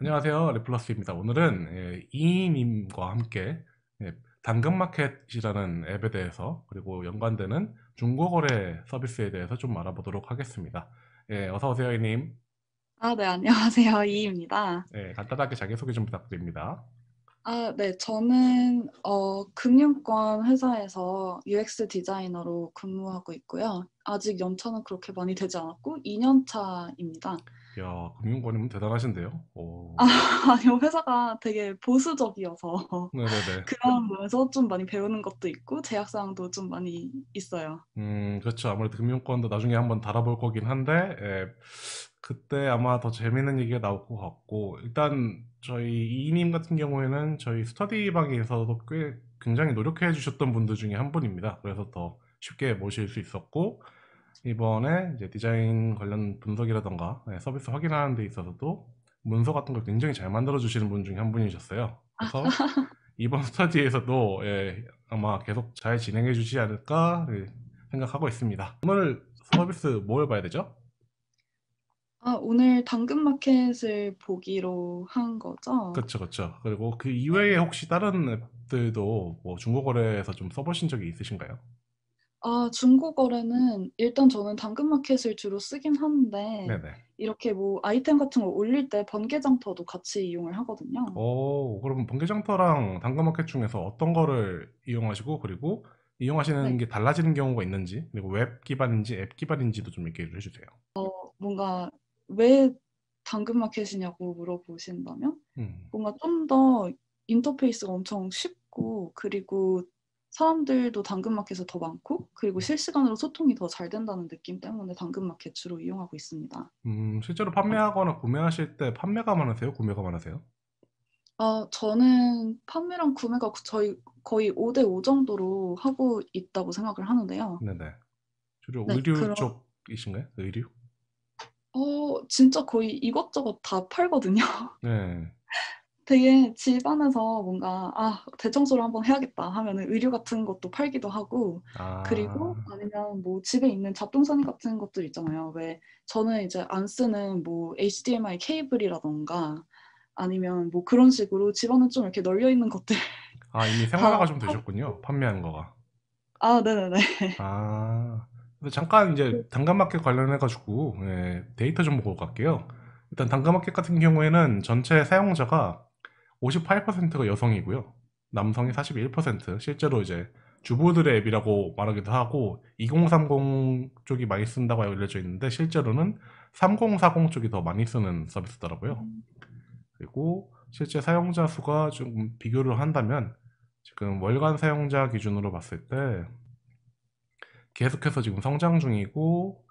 안녕하세요 레플러스입니다 오늘은 예, 이님과 인 함께 예, 당근마켓이라는 앱에 대해서 그리고 연관되는 중고거래 서비스에 대해서 좀 알아보도록 하겠습니다 예, 어서오세요 이님 아네 안녕하세요 이입니다 예, 간단하게 자기소개 좀 부탁드립니다 아네 저는 어, 금융권 회사에서 UX 디자이너로 근무하고 있고요 아직 연차는 그렇게 많이 되지 않았고 2년차입니다 야, 금융권이면 대단하신데요. 아, 아니 회사가 되게 보수적이어서 네네네. 네, 네. 그런 면에서 좀 많이 배우는 것도 있고 제약사항도 좀 많이 있어요. 음, 그렇죠. 아무래도 금융권도 나중에 한번 다뤄볼 거긴 한데 예, 그때 아마 더 재밌는 얘기가 나올 것 같고 일단 저희 이님 인 같은 경우에는 저희 스터디 방에서도 꽤 굉장히 노력해 주셨던 분들 중에 한 분입니다. 그래서 더 쉽게 모실 수 있었고 이번에 이제 디자인 관련 분석이라던가 네, 서비스 확인하는 데 있어서도 문서 같은 걸 굉장히 잘 만들어 주시는 분 중에 한 분이셨어요. 그래서 이번 스터디에서도 예, 아마 계속 잘 진행해 주시지 않을까 생각하고 있습니다. 오늘 서비스 뭘 봐야 되죠? 아, 오늘 당근마켓을 보기로 한 거죠? 그렇죠, 그렇죠. 그리고 그 이외에 네. 혹시 다른 앱들도 뭐 중고거래에서 좀 써보신 적이 있으신가요? 아 중고거래는 일단 저는 당근마켓을 주로 쓰긴 하는데 네네. 이렇게 뭐 아이템 같은 거 올릴 때 번개장터도 같이 이용을 하거든요. 오, 그럼 번개장터랑 당근마켓 중에서 어떤 거를 이용하시고 그리고 이용하시는 네. 게 달라지는 경우가 있는지 그리고 웹 기반인지 앱 기반인지도 좀 얘기해 를 주세요. 어, 뭔가 왜 당근마켓이냐고 물어보신다면 음. 뭔가 좀 더 인터페이스가 엄청 쉽고 그리고 사람들도 당근마켓에서 더 많고 그리고 음. 실시간으로 소통이 더 잘 된다는 느낌 때문에 당근마켓 주로 이용하고 있습니다. 음, 실제로 판매하거나 구매하실 때 판매가 많으세요? 구매가 많으세요? 어, 저는 판매랑 구매가 저희 거의 5대 5 정도로 하고 있다고 생각을 하는데요. 네네. 주로 네, 의류 그럼... 쪽이신가요? 의류? 어, 진짜 거의 이것저것 다 팔거든요. 네. 되게 집안에서 뭔가 아 대청소를 한번 해야겠다 하면은 의류 같은 것도 팔기도 하고 아. 그리고 아니면 뭐 집에 있는 잡동사니 같은 것들 있잖아요. 왜 저는 이제 안 쓰는 뭐 HDMI 케이블이라던가 아니면 뭐 그런 식으로 집안은 좀 이렇게 널려 있는 것들 아 이미 생활화가 좀 되셨군요. 판매한 거가. 아 네네네. 아 잠깐 이제 당근마켓 네. 관련해 가지고 예, 데이터 좀 보고 갈게요. 일단 당근마켓 같은 경우에는 전체 사용자가 58%가 여성이고요. 남성이 41%, 실제로 이제 주부들의 앱이라고 말하기도 하고 2030 쪽이 많이 쓴다고 알려져 있는데 실제로는 3040 쪽이 더 많이 쓰는 서비스더라고요. 음. 그리고 실제 사용자 수가 좀 비교를 한다면 지금 월간 사용자 기준으로 봤을 때 계속해서 지금 성장 중이고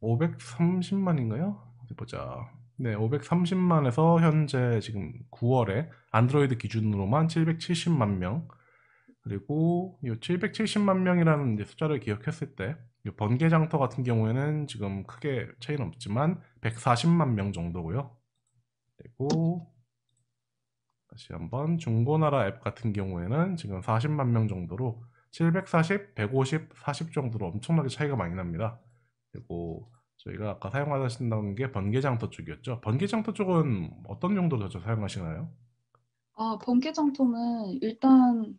530만인가요? 보자. 네, 530만에서 현재 지금 9월에 안드로이드 기준으로만 770만 명 그리고 이 770만 명이라는 숫자를 기억했을 때 번개장터 같은 경우에는 지금 크게 차이는 없지만 140만 명 정도고요. 그리고 다시 한번 중고나라 앱 같은 경우에는 지금 40만 명 정도로 740, 150, 40 정도로 엄청나게 차이가 많이 납니다. 그리고 저희가 아까 사용하신다는 게 번개장터 쪽이었죠. 번개장터 쪽은 어떤 용도로 사용하시나요? 아, 번개장터는 일단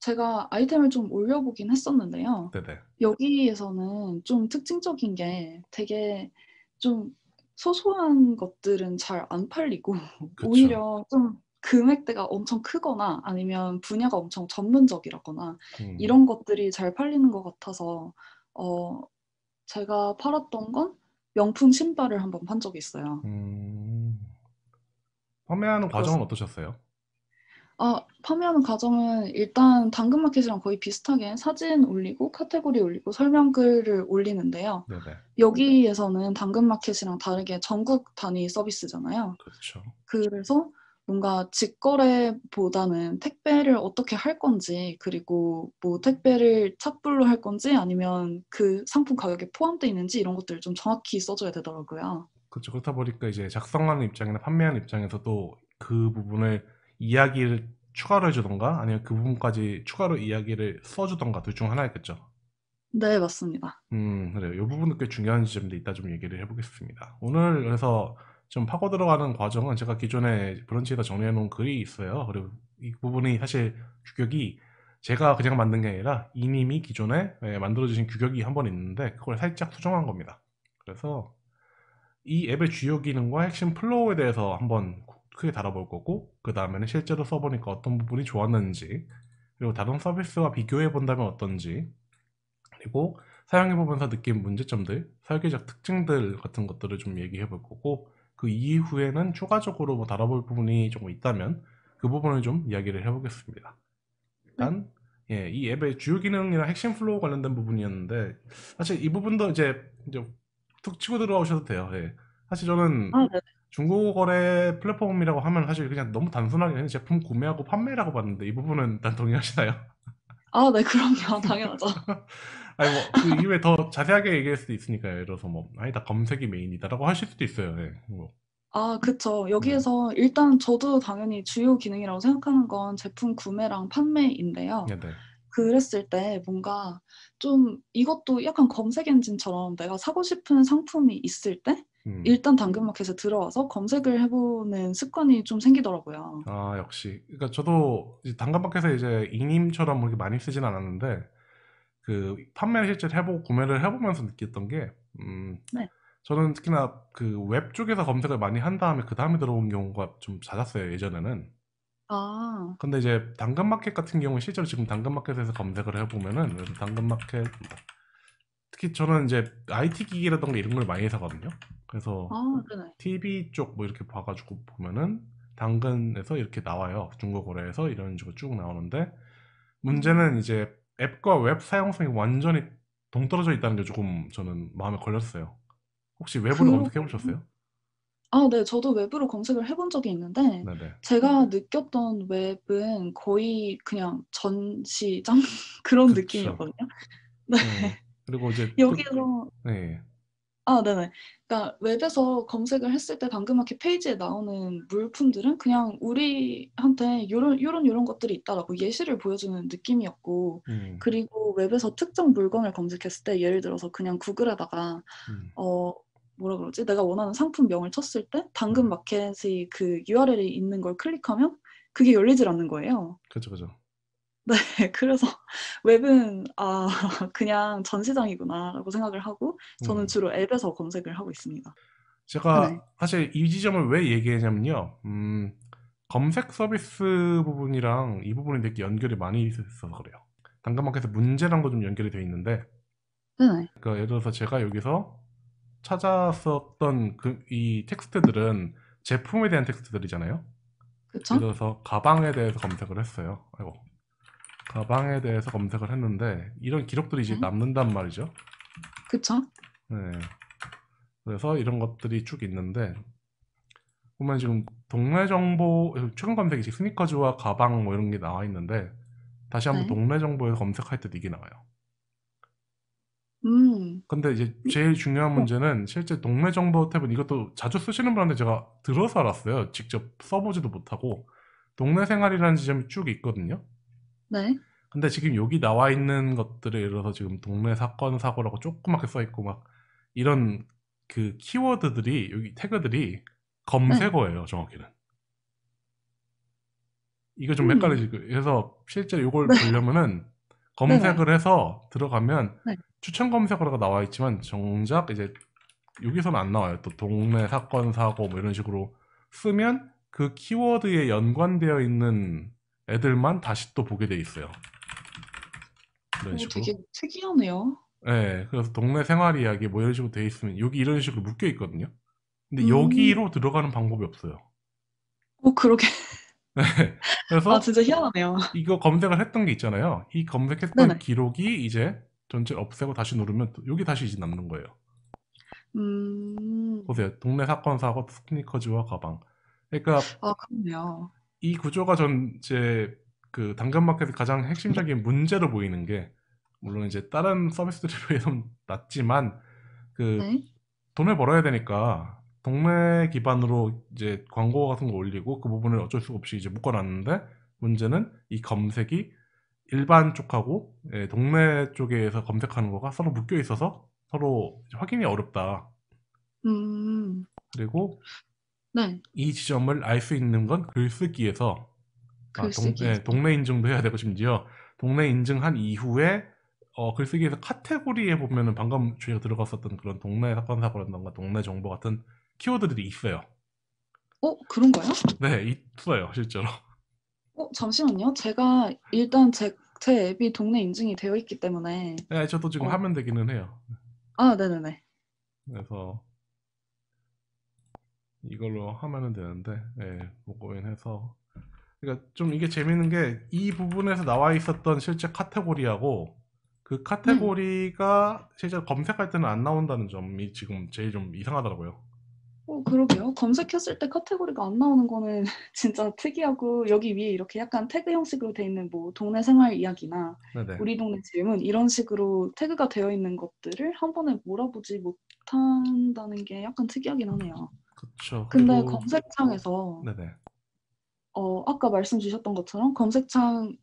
제가 아이템을 좀 올려보긴 했었는데요. 네네. 여기에서는 좀 특징적인 게 되게 좀 소소한 것들은 잘 안 팔리고 그쵸. 오히려 좀 금액대가 엄청 크거나 아니면 분야가 엄청 전문적이라거나 음. 이런 것들이 잘 팔리는 것 같아서 어, 제가 팔았던 건 명품 신발을 한 번 판 적이 있어요. 음... 판매하는 과정은 그래서... 어떠셨어요? 아, 판매하는 과정은 일단 당근마켓이랑 거의 비슷하게 사진 올리고 카테고리 올리고 설명글을 올리는데요. 네네. 여기에서는 당근마켓이랑 다르게 전국 단위 서비스잖아요. 그렇죠. 그래서 뭔가 직거래보다는 택배를 어떻게 할 건지 그리고 뭐 택배를 착불로 할 건지 아니면 그 상품 가격에 포함되어 있는지 이런 것들을 좀 정확히 써줘야 되더라고요. 그렇죠. 그렇다 보니까 이제 작성하는 입장이나 판매하는 입장에서도 그 부분을 이야기를 추가로 해주던가 아니면 그 부분까지 추가로 이야기를 써주던가 둘 중 하나였겠죠. 네 맞습니다. 음 그래요. 이 부분도 꽤 중요한 지점인데 이따 좀 얘기를 해보겠습니다. 오늘 그래서 좀 파고 들어가는 과정은 제가 기존에 브런치에다 정리해 놓은 글이 있어요. 그리고 이 부분이 사실 규격이 제가 그냥 만든 게 아니라 이님이 기존에 예, 만들어주신 규격이 한 번 있는데 그걸 살짝 수정한 겁니다. 그래서 이 앱의 주요 기능과 핵심 플로우에 대해서 한번 크게 다뤄볼 거고 그 다음에는 실제로 써보니까 어떤 부분이 좋았는지 그리고 다른 서비스와 비교해 본다면 어떤지 그리고 사용해 보면서 느낀 문제점들, 설계적 특징들 같은 것들을 좀 얘기해 볼 거고 그 이후에는 추가적으로 뭐 다뤄볼 부분이 조금 있다면 그 부분을 좀 이야기를 해보겠습니다. 일단 네. 예, 이 앱의 주요 기능이나 핵심 플로우 관련된 부분이었는데 사실 이 부분도 이제 이제 툭 치고 들어오셔도 돼요. 예. 사실 저는 어, 네. 중고 거래 플랫폼이라고 하면 사실 그냥 너무 단순하게 그냥 제품 구매하고 판매라고 봤는데 이 부분은 난 동의하시나요? 아, 네, 그럼요. 당연하죠. 아니 뭐그 이외에 더 자세하게 얘기할 수도 있으니까요. 예를 들어서 뭐 아니 다 검색이 메인이다라고 하실 수도 있어요. 네. 뭐. 아, 그쵸. 네. 여기에서 일단 저도 당연히 주요 기능이라고 생각하는 건 제품 구매랑 판매인데요. 네, 네. 그랬을 때 뭔가 좀 이것도 약간 검색 엔진처럼 내가 사고 싶은 상품이 있을 때 음. 일단 당근마켓에 들어와서 검색을 해보는 습관이 좀 생기더라고요. 아, 역시. 그러니까 저도 당근마켓에 이제 이님처럼 그렇게 많이 쓰진 않았는데 그 판매를 실제 로 해보고 구매를 해보면서 느꼈던 게 음, 네. 저는 특히나 그 웹 쪽에서 검색을 많이 한 다음에 그 다음에 들어온 경우가 좀 잦았어요 예전에는. 아. 근데 이제 당근마켓 같은 경우 실제로 지금 당근마켓에서 검색을 해보면은 당근마켓 뭐 특히 저는 이제 IT 기기라던가 이런 걸 많이 사거든요. 그래서 아, 그래. TV 쪽 뭐 이렇게 봐가지고 보면은 당근에서 이렇게 나와요. 중고거래에서 이런 식으로 쭉 나오는데 문제는 음. 이제 앱과 웹 사용성이 완전히 동떨어져 있다는 게 조금 저는 마음에 걸렸어요. 혹시 웹으로 그... 검색해 보셨어요? 아, 네. 저도 웹으로 검색을 해 본 적이 있는데 네네. 제가 느꼈던 웹은 거의 그냥 전시장 그런 그쵸. 느낌이었거든요. 네. 음, 그리고 이제 여기서 그 네. 아, 네네. 그러니까 웹에서 검색을 했을 때 당근마켓 페이지에 나오는 물품들은 그냥 우리한테 요런 요런 요런 것들이 있다라고 예시를 보여주는 느낌이었고 음. 그리고 웹에서 특정 물건을 검색했을 때 예를 들어서 그냥 구글에다가 음. 어 뭐라 그러지? 내가 원하는 상품명을 쳤을 때 당근마켓의 음. 그 URL이 있는 걸 클릭하면 그게 열리질 않는 거예요. 그죠, 그죠. 네, 그래서 웹은 아 그냥 전시장이구나라고 생각을 하고 저는 음. 주로 앱에서 검색을 하고 있습니다. 제가 네. 사실 이 지점을 왜얘기했냐면요 음, 검색 서비스 부분이랑 이 부분이 되게 연결이 많이 있어서 그래요. 당가마켓에서 문제랑도 좀 연결이 돼 있는데 네. 그러니까 예를 들어서 제가 여기서 찾았었던 그, 이 텍스트들은 제품에 대한 텍스트들이잖아요. 그쵸? 예를 들어서 가방에 대해서 검색을 했어요. 아이고. 가방에 대해서 검색을 했는데 이런 기록들이 이제 음. 남는단 말이죠. 그쵸? 네. 그래서 이런 것들이 쭉 있는데 보면 지금 동네 정보 최근 검색이 지제 스니커즈와 가방 뭐 이런 게 나와 있는데 다시 한번 네. 동네 정보에서 검색할 때도 이게 나와요. 음. 근데 이제 제일 중요한 네. 문제는 실제 동네 정보 탭은 이것도 자주 쓰시는 분한테 제가 들어서 알았어요. 직접 써보지도 못하고 동네 생활이라는 지점이 쭉 있거든요. 네. 근데 지금 여기 나와 있는 것들을 예를 들어서 지금 동네 사건 사고라고 조그맣게 써 있고 막 이런 그 키워드들이 여기 태그들이 검색어예요 네. 정확히는 이거 좀 음. 헷갈리지 그래서 실제 이걸 네. 보려면은 검색을 네 해서 들어가면 네. 추천 검색어라고 나와 있지만 정작 이제 여기서는 안 나와요 또 동네 사건 사고 뭐 이런 식으로 쓰면 그 키워드에 연관되어 있는 애들만 다시 또 보게 돼 있어요. 이런 식으로. 되게 특이하네요. 네, 그래서 동네 생활 이야기 뭐 이런 식으로 돼 있으면 여기 이런 식으로 묶여 있거든요. 근데 음. 여기로 들어가는 방법이 없어요. 오, 어, 그러게. 네, 그래서 아, 진짜 희한하네요. 이거 검색을 했던 게 있잖아요. 이 검색했던 네네. 기록이 이제 전체 없애고 다시 누르면 여기 다시 이제 남는 거예요. 음. 보세요. 동네 사건 사고 스니커즈와 가방. 그러니까 아, 그렇네요. 이 구조가 전 이제 그 당근 마켓의 가장 핵심적인 문제로 보이는 게 물론 이제 다른 서비스들에 비해서는 낮지만 그 네. 돈을 벌어야 되니까 동네 기반으로 이제 광고 같은 거 올리고 그 부분을 어쩔 수 없이 이제 묶어놨는데 문제는 이 검색이 일반 쪽하고 예, 동네 쪽에서 검색하는 거가 서로 묶여 있어서 서로 확인이 어렵다. 음. 그리고 네. 이 지점을 알 수 있는 건 글쓰기에서 아, 동, 네, 동네 인증도 해야 되고 심지어 동네 인증한 이후에 어, 글쓰기에서 카테고리에 보면은 방금 저희가 들어갔었던 그런 동네 사건 사고라든가 동네 정보 같은 키워드들이 있어요. 어 그런가요? 네 있어요 실제로. 어 잠시만요. 제가 일단 제, 제 앱이 동네 인증이 되어 있기 때문에. 네 저도 지금 어. 하면 되기는 해요. 아 네 네네. 그래서 이걸로 하면 되는데 예, 무고인 뭐 해서 그러니까 좀 이게 재밌는 게 이 부분에서 나와 있었던 실제 카테고리하고 그 카테고리가 음. 실제 검색할 때는 안 나온다는 점이 지금 제일 좀 이상하더라고요. 어, 그러게요. 검색했을 때 카테고리가 안 나오는 거는 진짜 특이하고 여기 위에 이렇게 약간 태그 형식으로 돼 있는 뭐 동네 생활 이야기나 네네. 우리 동네 질문 이런 식으로 태그가 되어 있는 것들을 한 번에 몰아보지 못한다는 게 약간 특이하긴 하네요. 그렇죠. 근데 그리고... 검색창에서 네네. 어, 아까 말씀 주셨던 것처럼 검색창을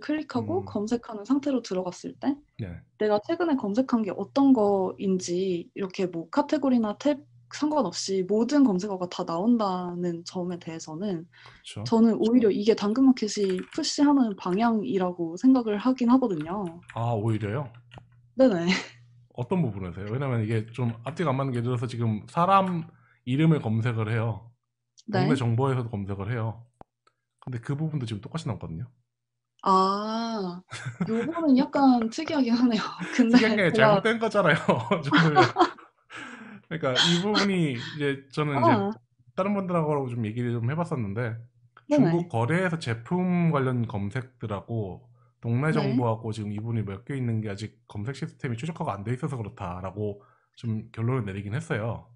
클릭하고 음. 검색하는 상태로 들어갔을 때 네. 내가 최근에 검색한 게 어떤 거인지 이렇게 뭐 카테고리나 탭 상관없이 모든 검색어가 다 나온다는 점에 대해서는 그쵸. 저는 오히려 이게 당근마켓이 푸시하는 방향이라고 생각을 하긴 하거든요. 아 오히려요? 네네. 어떤 부분에서요? 왜냐면 이게 좀 앞뒤가 안 맞는 게 들어서 지금 사람 이름을 네. 검색을 해요. 네. 국내 정보에서도 검색을 해요. 근데 그 부분도 지금 똑같이 나왔거든요. 아, 요거는 약간 특이하긴 하네요. 근데 특이한 게 제가... 잘못된 거잖아요. 그러니까 이 부분이 이제 저는 어. 이제 다른 분들하고 좀 얘기를 좀 해봤었는데 네네. 중국 거래에서 제품 관련 검색들하고 동네 네. 정보하고 네. 지금 이분이 몇 개 있는 게 아직 검색 시스템이 최적화가 안 돼 있어서 그렇다라고 좀 결론을 내리긴 했어요.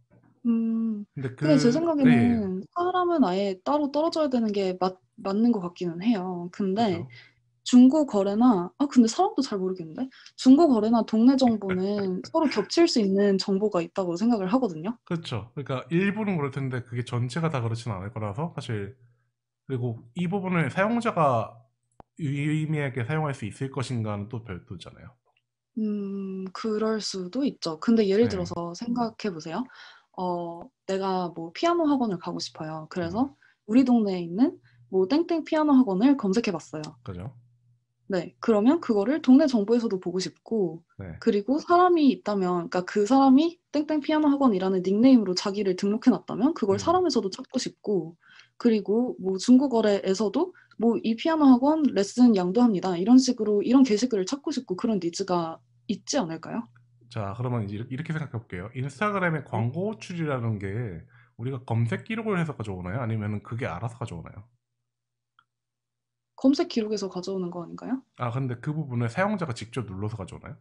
음. 근데 근데 그 제 네. 생각에는 사람은 아예 따로 떨어져야 되는 게맞 맞는 것 같기는 해요. 근데 그죠? 중고 거래나 아 근데 사람도 잘 모르겠는데 중고 거래나 동네 정보는 서로 겹칠 수 있는 정보가 있다고 생각을 하거든요. 그렇죠. 그러니까 일부는 그럴 텐데 그게 전체가 다 그렇진 않을 거라서 사실 그리고 이 부분을 사용자가 유의미하게 사용할 수 있을 것인가는 또 별도잖아요. 음, 그럴 수도 있죠. 근데 예를 네. 들어서 생각해 보세요. 어, 내가 뭐 피아노 학원을 가고 싶어요. 그래서 음. 우리 동네에 있는 뭐 땡땡 피아노 학원을 검색해 봤어요. 그죠? 네. 그러면 그거를 동네 정보에서도 보고 싶고 네. 그리고 사람이 있다면 그러니까 그 사람이 땡땡 피아노 학원이라는 닉네임으로 자기를 등록해 놨다면 그걸 음. 사람에서도 찾고 싶고 그리고 뭐 중고거래에서도 뭐 이 피아노 학원 레슨 양도합니다. 이런 식으로 이런 게시글을 찾고 싶고 그런 니즈가 있지 않을까요? 자 그러면 이제 이렇게 생각해 볼게요 인스타그램의 네. 광고 호출이라는 게 우리가 검색 기록을 해서 가져오나요 아니면 그게 알아서 가져오나요 검색 기록에서 가져오는 거 아닌가요? 아 근데 그 부분을 사용자가 직접 눌러서 가져오나요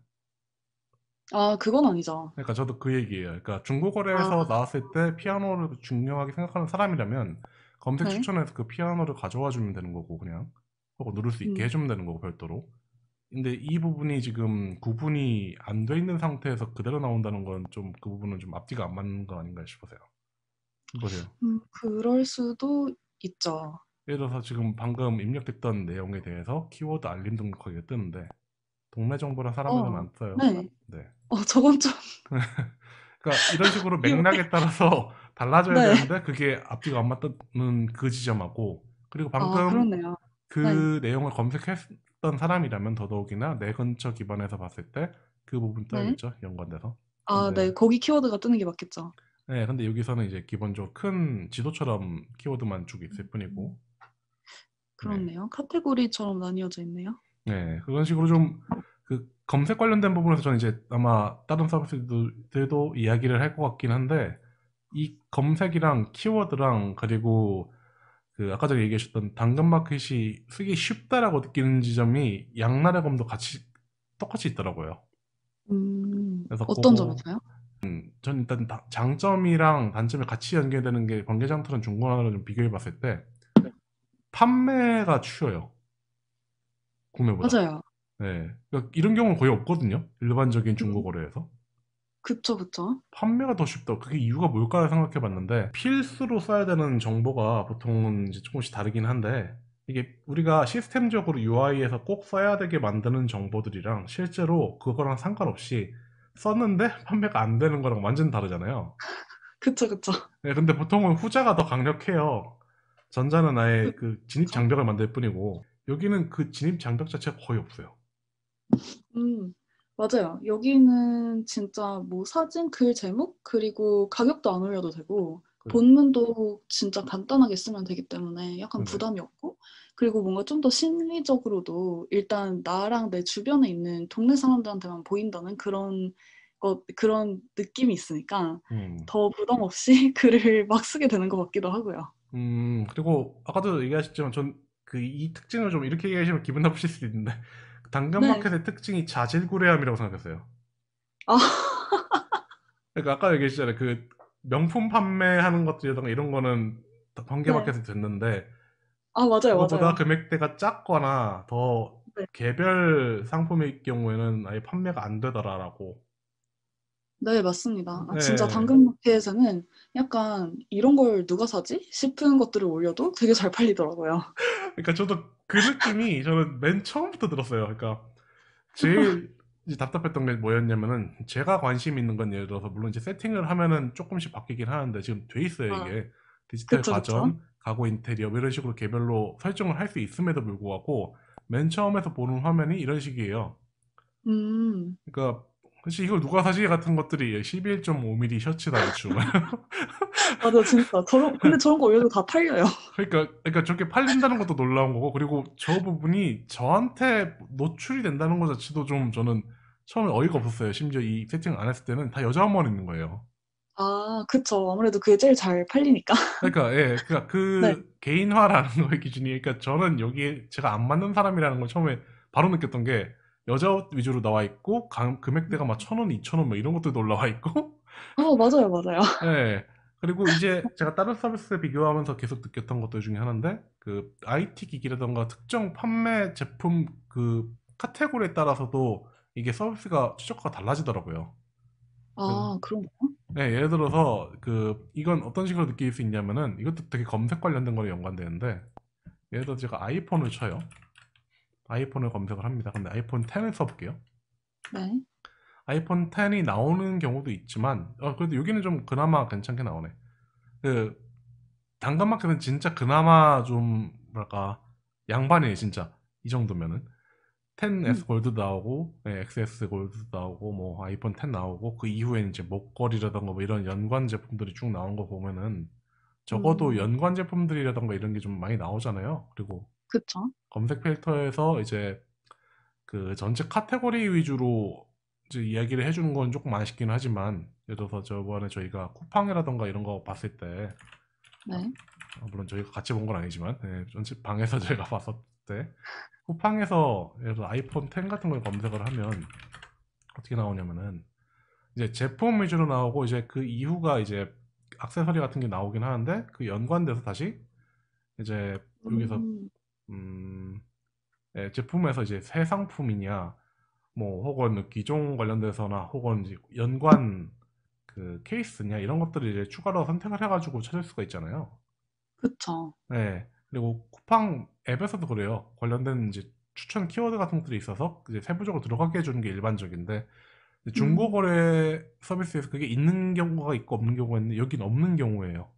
아 그건 아니죠 그러니까 저도 그 얘기예요 그러니까 중고거래에서 아. 나왔을 때 피아노를 중요하게 생각하는 사람이라면 검색 네. 추천해서그 피아노를 가져와 주면 되는 거고 그냥 그거 누를 수 있게 음. 해주면 되는 거고 별도로 근데 이 부분이 지금 구분이 안 돼 있는 상태에서 그대로 나온다는 건 좀 그 부분은 좀 앞뒤가 안 맞는 거 아닌가 싶으세요. 보세요. 음, 그럴 수도 있죠. 예를 들어서 지금 방금 입력됐던 내용에 대해서 키워드 알림 등록하기가 뜨는데 동네 정보랑 사람 이름 어, 안 떠요. 네. 네. 어 저건 좀. 그러니까 이런 식으로 맥락에 따라서 달라져야 네. 되는데 그게 앞뒤가 안 맞는 그 지점하고 그리고 방금 아, 그 네. 내용을 검색했 했던 사람이라면 더더욱이나 내 근처 기반에서 봤을 때 그 부분 떠있죠 네. 연관돼서. 아, 네. 거기 키워드가 뜨는 게 맞겠죠. 네, 근데 여기서는 이제 기본적으로 큰 지도처럼 키워드만 주고 있을 뿐이고. 음. 네. 그렇네요. 네. 카테고리처럼 나뉘어져 있네요. 네, 그런 식으로 좀 그 검색 관련된 부분에서 저는 이제 아마 다른 서비스들도 이야기를 할 것 같긴 한데 이 검색이랑 키워드랑 그리고 그 아까 전에 얘기하셨던 당근마켓이 쓰기 쉽다라고 느끼는 지점이 양날의 검도 같이 똑같이 있더라고요. 음, 그래서 어떤 점일까요? 음, 전 일단 다, 장점이랑 단점이 같이 연결되는 게 번개장터랑 중고나라를 좀 비교해 봤을 때 네. 판매가 추워요 구매보다. 맞아요. 네. 그러니까 이런 경우는 거의 없거든요. 일반적인 중고거래에서. 음. 그쵸, 그쵸. 판매가 더 쉽다. 그게 이유가 뭘까 생각해 봤는데, 필수로 써야 되는 정보가 보통은 이제 조금씩 다르긴 한데, 이게 우리가 시스템적으로 UI에서 꼭 써야 되게 만드는 정보들이랑 실제로 그거랑 상관없이 썼는데 판매가 안 되는 거랑 완전 다르잖아요. 그쵸, 그쵸. 네, 근데 보통은 후자가 더 강력해요. 전자는 아예 그, 그 진입 장벽을 만들 뿐이고, 여기는 그 진입 장벽 자체가 거의 없어요. 음. 맞아요. 여기는 진짜 뭐 사진, 글 제목, 그리고 가격도 안 올려도 되고, 그래. 그렇죠. 본문도 진짜 간단하게 쓰면 되기 때문에 약간 네. 부담이 없고, 그리고 뭔가 좀 더 심리적으로도 일단 나랑 내 주변에 있는 동네 사람들한테만 보인다는 그런 것, 그런 느낌이 있으니까 음. 더 부담 없이 글을 막 쓰게 되는 것 같기도 하고요. 음, 그리고 아까도 얘기하셨지만 전 그 이 특징을 좀 이렇게 얘기하시면 기분 나쁘실 수도 있는데 당근마켓의 네. 특징이 자질구레함이라고 생각했어요. 아. 그러니까 아까 얘기했잖아요. 그 명품 판매하는 것들이라든가 이런 거는 번개마켓에서 네. 됐는데 아 맞아요 그것보다 맞아요. 금액대가 작거나 더 네. 개별 상품일 경우에는 아예 판매가 안 되더라라고 네, 맞습니다. 아, 진짜 네. 당근 마켓에서는 약간 이런 걸 누가 사지? 싶은 것들을 올려도 되게 잘 팔리더라고요. 그러니까 저도 그 느낌이 저는 맨 처음부터 들었어요. 그러니까 제일 답답했던 게 뭐였냐면은 제가 관심 있는 건 예를 들어서 물론 이제 세팅을 하면은 조금씩 바뀌긴 하는데 지금 돼 있어요 아. 이게 디지털 그쵸, 가전, 그쵸? 가구 인테리어 뭐 이런 식으로 개별로 설정을 할 수 있음에도 불구하고 맨 처음에서 보는 화면이 이런 식이에요. 음. 그러니까 사실 이걸 누가 사지 같은 것들이 11.5mm 셔츠 단추. 맞아 진짜 저런 근데 저런 거 올려도 다 팔려요. 그러니까 그러니까 저렇게 팔린다는 것도 놀라운 거고 그리고 저 부분이 저한테 노출이 된다는 것 자체도 좀 저는 처음에 어이가 없었어요. 심지어 이 세팅 안 했을 때는 다 여자 한 번 있는 거예요. 아, 그쵸. 아무래도 그게 제일 잘 팔리니까. 그러니까, 예. 그러니까 그 네. 개인화라는 거의 기준이. 그러니까 저는 여기에 제가 안 맞는 사람이라는 걸 처음에 바로 느꼈던 게 여자 위주로 나와 있고 가, 금액대가 막천 원, 이천 원막 이런 것들도 올라와 있고. 어 맞아요, 맞아요. 네. 그리고 이제 제가 다른 서비스 에 비교하면서 계속 느꼈던 것들 중에 하나인데 그 IT 기기라던가 특정 판매 제품 그 카테고리에 따라서도 이게 서비스가 최적가가 달라지더라고요. 아그런가 네, 예를 들어서 그 이건 어떤 식으로 느낄 수 있냐면은 이것도 되게 검색 관련된 거랑 연관되는데 예를 들어 제가 아이폰을 쳐요. 아이폰을 검색을 합니다. 근데 아이폰 10을 써볼게요. 네. 아이폰 10이 나오는 경우도 있지만 아, 그래도 여기는 좀 그나마 괜찮게 나오네. 그 당근마켓은 진짜 그나마 좀 뭐랄까 양반이에요 진짜 이 정도면은 10S 음. 골드 나오고 네, XS 골드 나오고 뭐 아이폰 10 나오고 그 이후에는 이제 목걸이라던가 뭐 이런 연관 제품들이 쭉 나온 거 보면은 적어도 음. 연관 제품들이라던가 이런 게 좀 많이 나오잖아요. 그리고 그쵸. 검색 필터에서 이제 그 전체 카테고리 위주로 이제 이야기를 해주는 건 조금 아쉽긴 하지만 예를 들어서 저번에 저희가 쿠팡이라던가 이런 거 봤을 때 네. 아, 물론 저희가 같이 본 건 아니지만 예, 전체 방에서 저희가 봤을 었때 쿠팡에서 예를 들어 아이폰 10 같은 걸 검색을 하면 어떻게 나오냐면은 이제 제품 위주로 나오고 이제 그 이후가 이제 악세서리 같은 게 나오긴 하는데 그 연관돼서 다시 이제 여기서 음. 음, 예, 제품에서 이제 새 상품이냐, 뭐 혹은 기종 관련돼서나 혹은 이제 연관 그 케이스냐 이런 것들을 이제 추가로 선택을 해가지고 찾을 수가 있잖아요. 그쵸. 네. 그리고 쿠팡 앱에서도 그래요. 관련된 이제 추천 키워드 같은 것들이 있어서 이제 세부적으로 들어가게 해주는 게 일반적인데 중고 음. 거래 음. 서비스에서 그게 있는 경우가 있고 없는 경우가 있는데 여긴 없는 경우예요.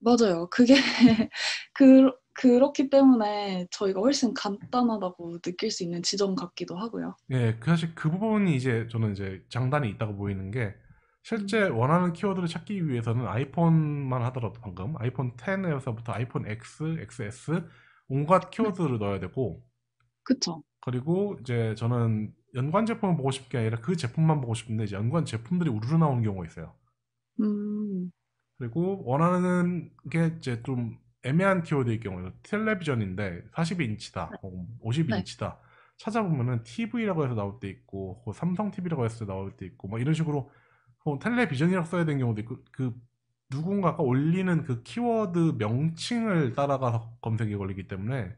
맞아요. 그게 그 그렇기 때문에 저희가 훨씬 간단하다고 느낄 수 있는 지점 같기도 하고요. 네, 사실 그 부분이 이제 저는 이제 장단이 있다고 보이는 게 실제 음. 원하는 키워드를 찾기 위해서는 아이폰만 하더라도 방금 아이폰 10에서부터 아이폰 X, XS 온갖 키워드를 넣어야 되고 그쵸. 그리고 이제 저는 연관 제품을 보고 싶게 아니라 그 제품만 보고 싶은데 이제 연관 제품들이 우르르 나오는 경우가 있어요. 음. 그리고 원하는 게 이제 좀 애매한 키워드의 경우에는 텔레비전인데 40인치다, 50인치다 네. 네. 찾아보면은 TV라고 해서 나올 때 있고, 그 삼성 TV라고 해서 나올 때 있고, 막 이런 식으로 텔레비전이라고 써야 되는 경우도 있고, 그 누군가가 올리는 그 키워드 명칭을 따라가서 검색이 걸리기 때문에.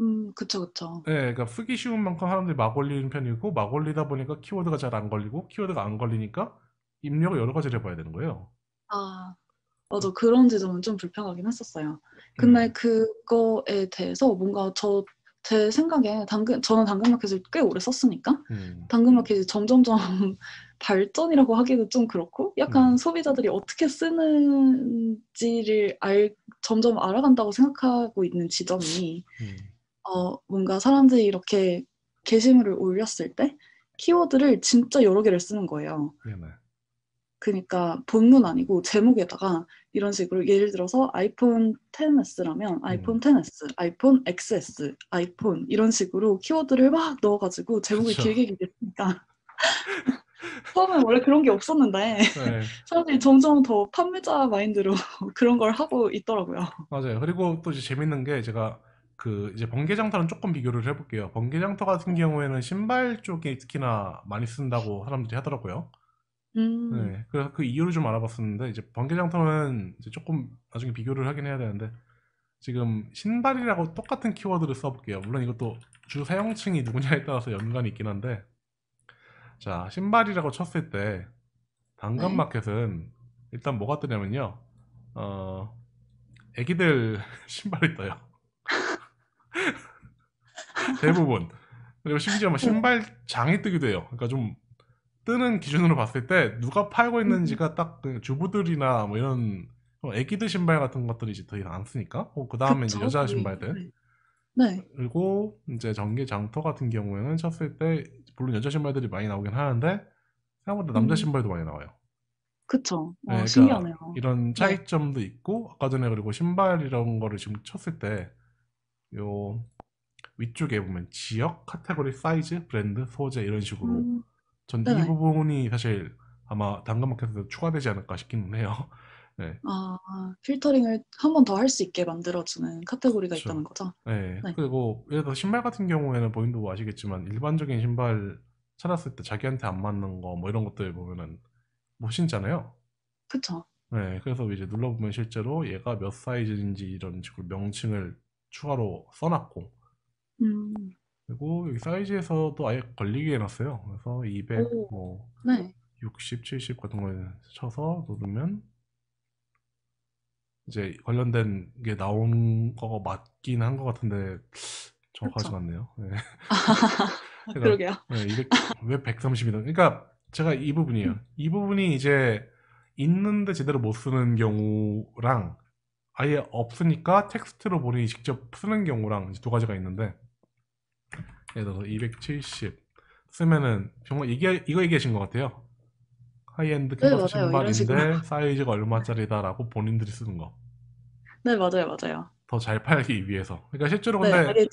음, 그쵸, 그쵸. 네, 그러니까 쓰기 쉬운 만큼 사람들이 막 올리는 편이고, 막 올리다 보니까 키워드가 잘 안 걸리고, 키워드가 안 걸리니까 입력을 여러 가지를 해봐야 되는 거예요. 아, 맞아 그런 지점은 좀 불편하긴 했었어요. 근데 음. 그거에 대해서 뭔가 저 제 생각에 당근 저는 당근마켓을 꽤 오래 썼으니까 음. 당근마켓이 점점점 발전이라고 하기도 좀 그렇고 약간 음. 소비자들이 어떻게 쓰는지를 알 점점 알아간다고 생각하고 있는 지점이 음. 어 뭔가 사람들이 이렇게 게시물을 올렸을 때 키워드를 진짜 여러 개를 쓰는 거예요. 네, 네. 그러니까 본문 아니고 제목에다가 이런 식으로 예를 들어서 아이폰 10s라면 음. 아이폰 10s, 아이폰 XS, 아이폰 이런 식으로 키워드를 막 넣어가지고 제목을그렇 길게 길게 쓰니까 처음엔 원래 그런 게 없었는데 네. 사람들이 점점 더 판매자 마인드로 그런 걸 하고 있더라고요. 맞아요. 그리고 또 이제 재밌는 게 제가 그 이제 번개장터랑 조금 비교를 해볼게요. 번개장터 같은 경우에는 신발 쪽에 특히나 많이 쓴다고 사람들이 하더라고요. 음. 네. 그, 그 이유를 좀 알아봤었는데 이제 번개장터는 이제 조금 나중에 비교를 하긴 해야 되는데 지금 신발이라고 똑같은 키워드를 써볼게요. 물론 이것도 주 사용층이 누구냐에 따라서 연관이 있긴 한데 자 신발이라고 쳤을 때 당근마켓은 네. 일단 뭐가 뜨냐면요. 어 애기들 신발이 떠요. 대부분 그리고 심지어 네. 신발장이 뜨기도 해요. 그러니까 좀 뜨는 기준으로 봤을 때 누가 팔고 있는지가 음. 딱그 주부들이나 뭐 이런 애기들 신발 같은 것들이 이제 더 이상 안 쓰니까 어, 그 다음에 이제 여자 신발들 네. 네. 그리고 이제 전기 장터 같은 경우에는 쳤을 때 물론 여자 신발들이 많이 나오긴 하는데 생각보다 남자 음. 신발도 많이 나와요. 그쵸. 와, 어, 네, 그러니까 신기하네요. 이런 네. 차이점도 있고 아까 전에 그리고 신발 이런 거를 지금 쳤을 때 요 위쪽에 보면 지역 카테고리 사이즈 브랜드 소재 이런 식으로 음. 전이 네. 부분이 사실 아마 당근마켓에서 추가되지 않을까 싶기는 해요. 네. 아, 필터링을 한 번 더 할 수 있게 만들어주는 카테고리가 그렇죠. 있다는 거죠? 네. 네. 그리고 예를 들어 신발 같은 경우에는 본인도 뭐 아시겠지만 일반적인 신발 찾았을 때 자기한테 안 맞는 거 뭐 이런 것들 보면은 못 신잖아요. 그렇죠. 네. 그래서 이제 눌러보면 실제로 얘가 몇 사이즈인지 이런 식으로 명칭을 추가로 써놨고 음. 그리고 여기 사이즈에서도 아예 걸리게 해놨어요. 그래서 200, 오, 뭐, 네. 60, 70 같은 거에 쳐서 누르면 이제 관련된 게 나온 거가 맞긴 한것 같은데 정확하지 그 않네요. 네. 아, 그러게요. 네, 200, 왜 130이든. 그러니까 제가 이 부분이에요. 음. 이 부분이 이제 있는데 제대로 못 쓰는 경우랑 아예 없으니까 텍스트로 본인이 직접 쓰는 경우랑 두 가지가 있는데 예를 들어서 270 쓰면은 정말 이게 이거 얘기하신 것 같아요. 하이엔드 캐버스 네, 신발인데 사이즈가 얼마짜리다라고 본인들이 쓰는 거. 네, 맞아요, 맞아요. 더 잘 팔기 위해서. 그러니까 실제로 네, 근데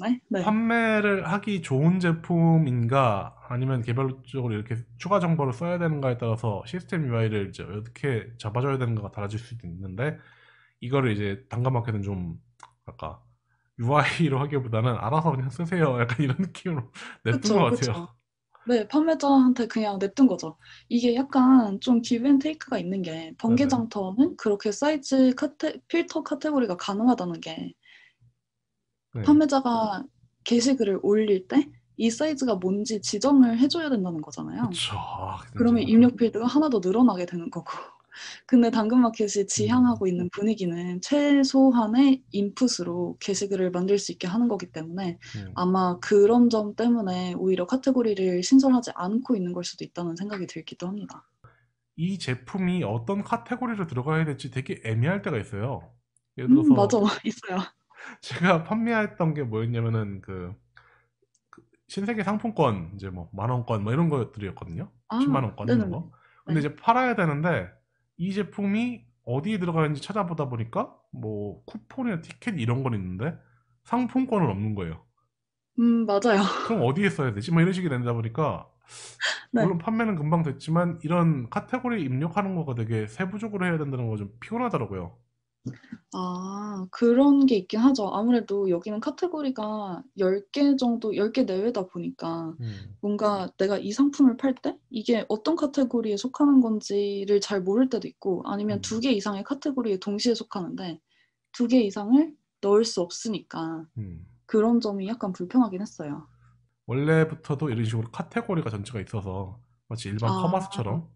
네 네. 판매를 하기 좋은 제품인가 아니면 개별적으로 이렇게 추가 정보를 써야 되는가에 따라서 시스템 UI를 이제 어떻게 잡아줘야 되는가가 달라질 수도 있는데 이거를 이제 단가마켓은 좀 아까 UI로 하기보다는 알아서 그냥 쓰세요. 약간 이런 느낌으로 냅둔 것 같아요. 그쵸. 네, 판매자한테 그냥 냅둔 거죠. 이게 약간 좀 기브앤테이크가 있는 게 번개장터는 네네. 그렇게 사이즈 카테, 필터 카테고리가 가능하다는 게 네. 판매자가 게시글을 올릴 때 이 사이즈가 뭔지 지정을 해줘야 된다는 거잖아요. 그쵸. 아, 그러면 입력 필드가 하나 더 늘어나게 되는 거고. 근데 당근마켓이 음. 지향하고 있는 분위기는 최소한의 인풋으로 게시글을 만들 수 있게 하는 거기 때문에 음. 아마 그런 점 때문에 오히려 카테고리를 신설하지 않고 있는 걸 수도 있다는 생각이 들기도 합니다. 이 제품이 어떤 카테고리로 들어가야 될지 되게 애매할 때가 있어요. 예를 음, 들어서 음, 맞아 있어요. 제가 판매했던 게 뭐였냐면은 그, 그 신세계 상품권 이제 뭐 만 원권 뭐 이런 것들이었거든요. 아, 10만 원권 이런 거. 근데 네 이제 팔아야 되는데 이 제품이 어디에 들어가는지 찾아보다 보니까 뭐 쿠폰이나 티켓 이런 건 있는데 상품권은 없는 거예요. 음 맞아요. 그럼 어디에 써야 되지? 뭐 이런 식이 된다 보니까 네. 물론 판매는 금방 됐지만 이런 카테고리 입력하는 거가 되게 세부적으로 해야 된다는 거 좀 피곤하더라고요. 아 그런 게 있긴 하죠. 아무래도 여기는 카테고리가 10개 정도 10개 내외다 보니까 음. 뭔가 내가 이 상품을 팔 때 이게 어떤 카테고리에 속하는 건지를 잘 모를 때도 있고 아니면 음. 두개 이상의 카테고리에 동시에 속하는데 두 개 이상을 넣을 수 없으니까 음. 그런 점이 약간 불편하긴 했어요. 원래부터도 이런 식으로 카테고리가 전체가 있어서 마치 일반 아, 커머스처럼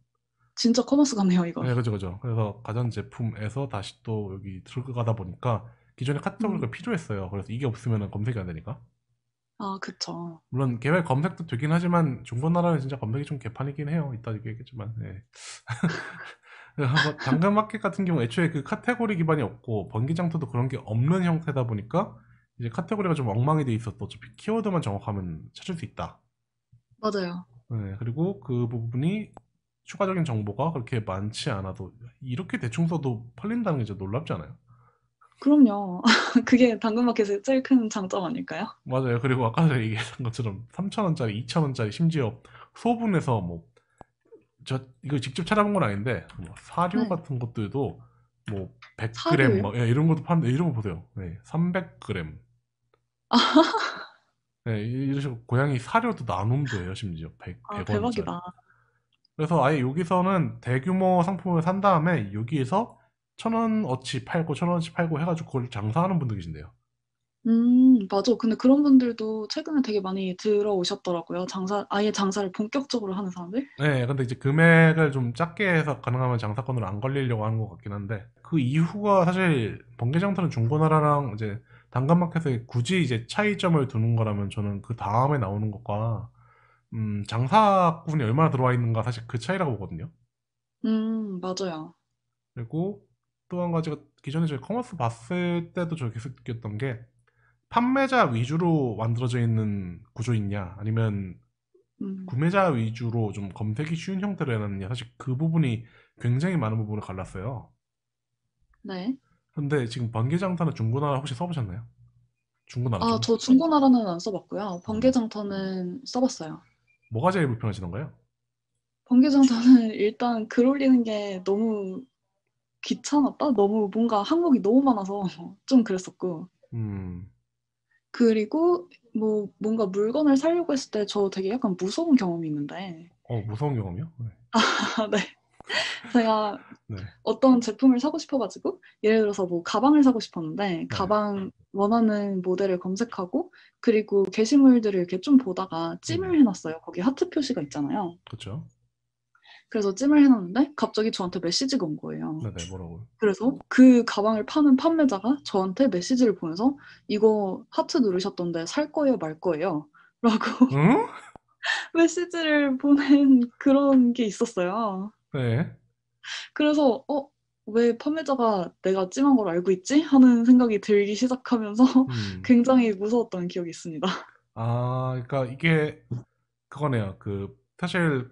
진짜 커머스 같네요, 이거. 네, 그죠, 그죠. 그래서 가전제품에서 다시 또 여기 들어가다 보니까 기존에 카테고리가 음. 필요했어요. 그래서 이게 없으면 검색이 안 되니까. 아, 그쵸. 물론 개발 검색도 되긴 하지만 중고나라는 진짜 검색이 좀 개판이긴 해요. 이따 얘기하겠지만. 네. 당근마켓 같은 경우 애초에 그 카테고리 기반이 없고 번기장터도 그런 게 없는 형태다 보니까 이제 카테고리가 좀 엉망이 돼 있었고 어차피 키워드만 정확하면 찾을 수 있다. 맞아요. 네, 그리고 그 부분이 추가적인 정보가 그렇게 많지 않아도 이렇게 대충 써도 팔린다는 게 진짜 놀랍지 않아요? 그럼요. 그게 당근마켓의 제일 큰 장점 아닐까요? 맞아요. 그리고 아까 제가 얘기했던 것처럼 3,000원짜리, 2,000원짜리 심지어 소분해서 뭐 저 이거 직접 찾아본 건 아닌데 뭐 사료 네. 같은 것들도 뭐 100g 뭐 예, 이런 것도 파는데 이런 거 보세요. 네, 300g. 네, 이런 식으로 고양이 사료도 나눔돼요 심지어 100, 아, 100원. 대박이다. 그래서 아예 여기서는 대규모 상품을 산 다음에 여기에서 천 원어치 팔고 천 원어치 팔고 해가지고 그걸 장사하는 분들 계신데요. 음, 맞아. 근데 그런 분들도 최근에 되게 많이 들어오셨더라고요. 장사, 아예 장사를 본격적으로 하는 사람들? 네, 근데 이제 금액을 좀 작게 해서 가능하면 장사권으로안 걸리려고 하는 것 같긴 한데, 그 이후가 사실 번개장터는 중고나라랑 이제 단감마켓에 굳이 이제 차이점을 두는 거라면 저는 그 다음에 나오는 것과 음, 장사꾼이 얼마나 들어와 있는가 사실 그 차이라고 보거든요. 음, 맞아요. 그리고 또 한 가지가 기존에 저희 커머스 봤을 때도 저렇게 느꼈던 게 판매자 위주로 만들어져 있는 구조있냐 아니면 음. 구매자 위주로 좀 검색이 쉬운 형태로 해놨느냐 사실 그 부분이 굉장히 많은 부분을 갈랐어요. 네. 근데 지금 번개장터는 중고나라 혹시 써보셨나요? 중고나라 아, 좀? 저 중고나라는 안 써봤고요. 번개장터는 음. 써봤어요. 뭐가 제일 불편하시던가요? 번개장전은 일단 글 올리는 게 너무 귀찮았다? 너무 뭔가 항목이 너무 많아서 좀 그랬었고. 음. 그리고 뭐 뭔가 물건을 사려고 했을 때 저 되게 약간 무서운 경험이 있는데. 어 무서운 경험이요? 네. 아 네. 제가 네. 어떤 제품을 사고 싶어가지고 예를 들어서 뭐 가방을 사고 싶었는데 네. 가방 네. 원하는 모델을 검색하고 그리고 게시물들을 이렇게 좀 보다가 찜을 네. 해놨어요. 거기 하트 표시가 있잖아요. 그렇죠. 그래서 찜을 해놨는데 갑자기 저한테 메시지가 온 거예요. 네네, 뭐라고 그래서 그 가방을 파는 판매자가 저한테 메시지를 보면서 이거 하트 누르셨던데 살 거예요, 말 거예요? 라고 응? 메시지를 보낸 그런 게 있었어요. 네. 그래서 어, 왜 판매자가 내가 찜한 걸 알고 있지? 하는 생각이 들기 시작하면서 음. 굉장히 무서웠던 기억이 있습니다. 아, 그러니까 이게 그거네요. 그 사실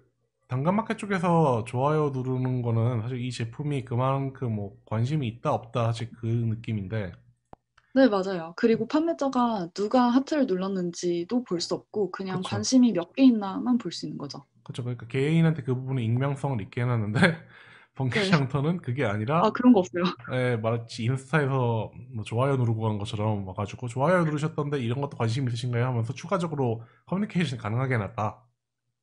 당근마켓 쪽에서 좋아요 누르는 거는 사실 이 제품이 그만큼 뭐 관심이 있다 없다 사실 그 느낌인데 네, 맞아요. 그리고 판매자가 누가 하트를 눌렀는지도 볼 수 없고 그냥 그쵸. 관심이 몇 개 있나만 볼 수 있는 거죠. 그렇죠. 그러니까 개인한테 그 부분에 익명성을 있게 해놨는데 네. 번개장터는 그게 아니라 아 그런 거 없어요. 예, 마치 인스타에서 뭐 좋아요 누르고 간 것처럼 와가지고 좋아요 누르셨던데 이런 것도 관심 있으신가요? 하면서 추가적으로 커뮤니케이션 가능하게 해놨다.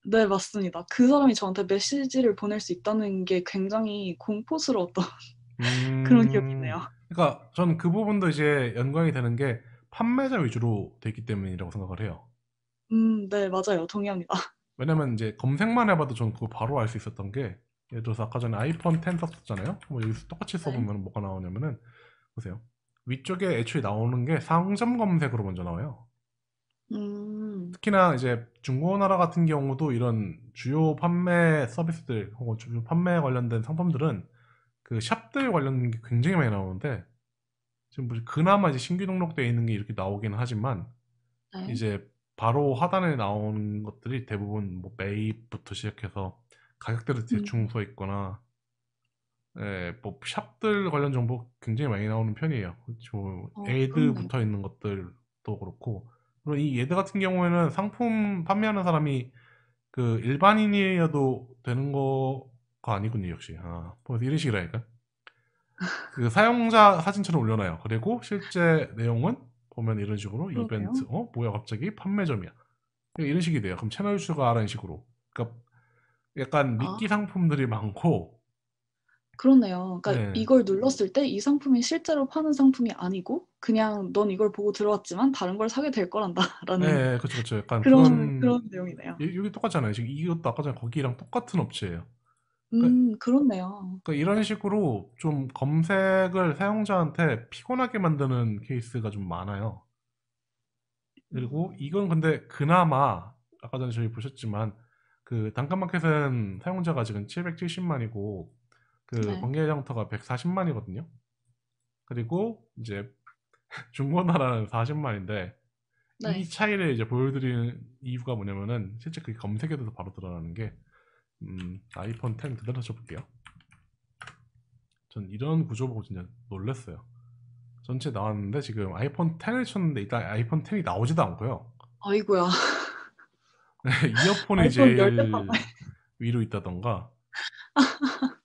네, 맞습니다. 그 사람이 저한테 메시지를 보낼 수 있다는 게 굉장히 공포스러웠던 그런 음. 기억이 있네요. 그러니까 저는 그 부분도 이제 연관이 되는 게 판매자 위주로 되기 때문이라고 생각을 해요. 음, 네, 맞아요. 동의합니다. 왜냐면 이제 검색만 해봐도 저는 그거 바로 알 수 있었던 게 예를 들어서 아까 전에 아이폰 10 썼었잖아요. 뭐 여기서 똑같이 네. 써보면 네. 뭐가 나오냐면은 보세요. 위쪽에 애초에 나오는 게 상점 검색으로 먼저 나와요. 음. 특히나 이제 중고나라 같은 경우도 이런 주요 판매 서비스들 혹은 주요 판매에 관련된 상품들은 그 샵들 관련 게 굉장히 많이 나오는데 지금 뭐 그나마 이제 신규 등록되어 있는 게 이렇게 나오기는 하지만 네. 이제 바로 하단에 나오는 것들이 대부분 뭐 매입부터 시작해서 가격대로 음. 대충 써 있거나 예, 뭐 샵들 관련 정보 굉장히 많이 나오는 편이에요. 저 그렇죠. 뭐 어, 애드 붙어 있는 것들도 그렇고 그리고 이 애드 같은 경우에는 상품 판매하는 사람이 그 일반인이어도 되는 거 아, 아니군요 역시 아, 뭐 이런 식이라니까 그 사용자 사진처럼 올려놔요 그리고 실제 내용은 보면 이런 식으로 그러게요. 이벤트 어 뭐야 갑자기 판매점이야 이런 식이 돼요 그럼 채널 추가라는 식으로 그러니까 약간 아. 미끼 아. 상품들이 많고 그렇네요. 그러니까 네. 이걸 눌렀을 때 이 상품이 실제로 파는 상품이 아니고 그냥 넌 이걸 보고 들어왔지만 다른 걸 사게 될 거란다라는 네, 그렇죠, 그렇죠. 약간 그런 그런, 그런 내용이네요. 이게 똑같잖아요. 지금 이것도 아까 전에 거기랑 똑같은 업체예요. 그- 음, 그렇네요. 그 이런 식으로 좀 검색을 사용자한테 피곤하게 만드는 케이스가 좀 많아요. 그리고 음. 이건 근데 그나마 아까 전에 저희 보셨지만 그 단칸마켓은 사용자가 지금 770만이고 그 네. 관계장터가 140만이거든요. 그리고 이제 중고나라는 40만인데 이 네. 차이를 이제 보여드리는 이유가 뭐냐면은 실제 그게 검색에도 바로 드러나는 게 음, 아이폰 10 그대로 쳐볼게요. 전 이런 구조 보고 진짜 놀랐어요. 전체 나왔는데 지금 아이폰 10을 쳤는데 일단 아이폰 10이 나오지도 않고요. 아이고야. 네, 이어폰이 제일 위로 있다던가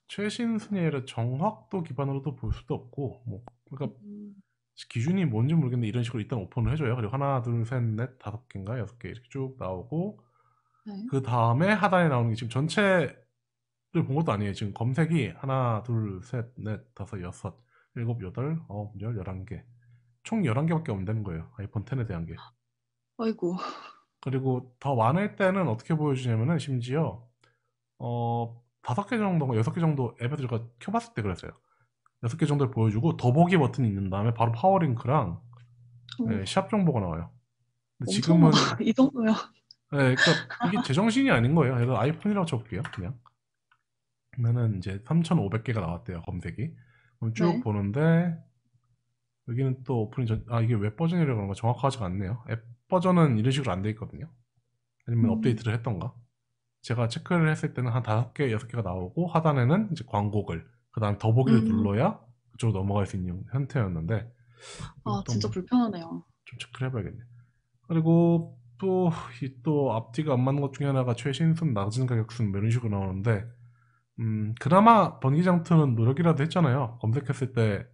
최신 순위를 정확도 기반으로도 볼 수도 없고 뭐 그러니까 음. 기준이 뭔지 모르겠는데 이런 식으로 일단 오픈을 해줘요. 그리고 하나 둘 셋 넷 다섯 개인가 여섯 개 이렇게 쭉 나오고 네. 그 다음에 하단에 나오는 게 지금 전체를 본 것도 아니에요. 지금 검색이 하나, 둘, 셋, 넷, 다섯, 여섯, 일곱, 여덟, 아홉, 열, 열한 개. 총 열한 개밖에 안 되는 거예요. 아이폰 10에 대한 게. 아이고. 그리고 더 많을 때는 어떻게 보여주냐면은 심지어 어 다섯 개 정도, 여섯 개 정도 앱에 서제가 켜봤을 때 그랬어요. 여섯 개 정도를 보여주고 더보기 버튼이 있는 다음에 바로 파워링크랑 네, 샵 정보가 나와요. 근데 지금은 이 정도야. 네, 그러니까 이게 제정신이 아닌 거예요. 그래서 아이폰이라고 쳐볼게요, 그냥. 그러면은 이제 3,500개가 나왔대요, 검색이. 그럼 쭉 네. 보는데, 여기는 또 오픈이 전, 아, 이게 웹 버전이라고 그런가 정확하지가 않네요. 앱 버전은 이런 식으로 안 돼 있거든요. 아니면 음. 업데이트를 했던가. 제가 체크를 했을 때는 한 다섯 개, 여섯 개가 나오고, 하단에는 이제 광고글, 그다음 더보기를 음. 눌러야 그쪽으로 넘어갈 수 있는 형태였는데. 아, 진짜 불편하네요. 좀 체크를 해봐야겠네. 그리고 또, 이 또 앞뒤가 안 맞는 것 중에 하나가 최신순, 낮은 가격순, 뭐 이런 식으로 나오는데, 음, 그나마 번기장터는 노력이라도 했잖아요. 검색했을 때,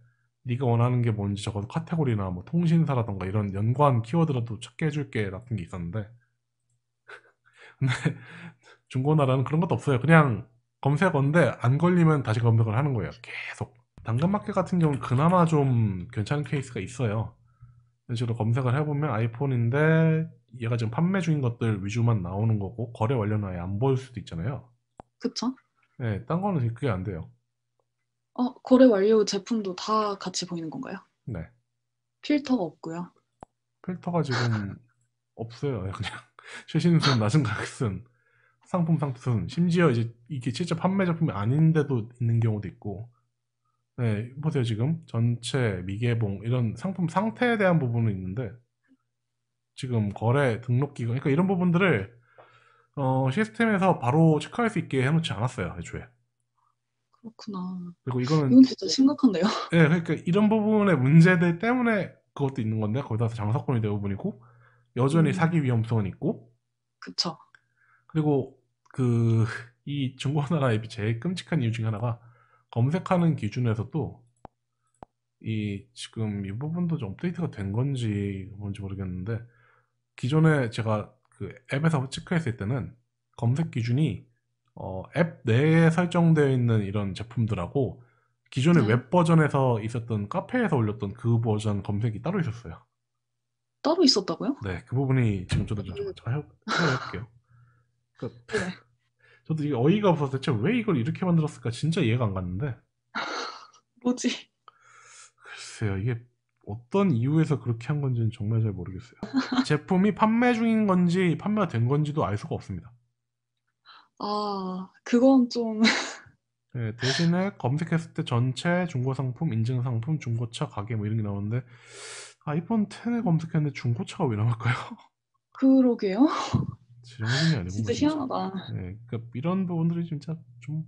네가 원하는 게 뭔지 적어도 카테고리나 뭐 통신사라던가 이런 연관 키워드라도 찾게 해줄게 같은 게 있었는데, 근데 중고나라는 그런 것도 없어요. 그냥 검색어인데 안 걸리면 다시 검색을 하는 거예요. 계속. 당근마켓 같은 경우는 그나마 좀 괜찮은 케이스가 있어요. 이런 식으로 검색을 해보면 아이폰인데 얘가 지금 판매 중인 것들 위주만 나오는 거고 거래 완료는 아예 안 보일 수도 있잖아요. 그쵸? 네, 딴 거는 그게 안 돼요. 어, 거래 완료 제품도 다 같이 보이는 건가요? 네. 필터가 없고요. 필터가 지금 없어요. 그냥 최신 순, 낮은 가격 순, 상품 상품 순. 심지어 이제 이게 실제 판매 제품이 아닌데도 있는 경우도 있고. 네, 보세요 지금 전체 미개봉 이런 상품 상태에 대한 부분은 있는데 지금 거래 등록 기간 그러니까 이런 부분들을 어, 시스템에서 바로 체크할 수 있게 해놓지 않았어요 애초에. 그렇구나. 그리고 이거는 이건 진짜 심각한데요. 예, 네, 그러니까 이런 부분의 문제들 때문에 그것도 있는 건데 거기다 장사권이 대부분이고 여전히 음. 사기 위험성은 있고. 그쵸. 그리고 그이 중고나라 앱이 제일 끔찍한 이유 중 하나가 검색하는 기준에서도 이 지금 이 부분도 좀 업데이트가 된 건지 뭔지 모르겠는데 기존에 제가 그 앱에서 체크했을 때는 검색 기준이 어, 앱 내에 설정되어 있는 이런 제품들하고 기존의 네. 웹 버전에서 있었던 카페에서 올렸던 그 버전 검색이 따로 있었어요. 따로 있었다고요? 네, 그 부분이 지금 저도 좀 그 해볼게요. 그러니까, 네. 저도 이게 어이가 없어서 대체 왜 이걸 이렇게 만들었을까 진짜 이해가 안 갔는데. 뭐지? 글쎄요, 이게 어떤 이유에서 그렇게 한 건지는 정말 잘 모르겠어요. 제품이 판매 중인 건지 판매가 된 건지도 알 수가 없습니다. 아, 그건 좀. 네, 대신에 검색했을 때 전체 중고 상품, 인증 상품, 중고차 가게 뭐 이런 게 나오는데 아이폰 10을 검색했는데 중고차가 왜 나올까요? 그러게요. 지령이 아니고 진짜 희한하다. 네, 그러니까 이런 부분들이 진짜 좀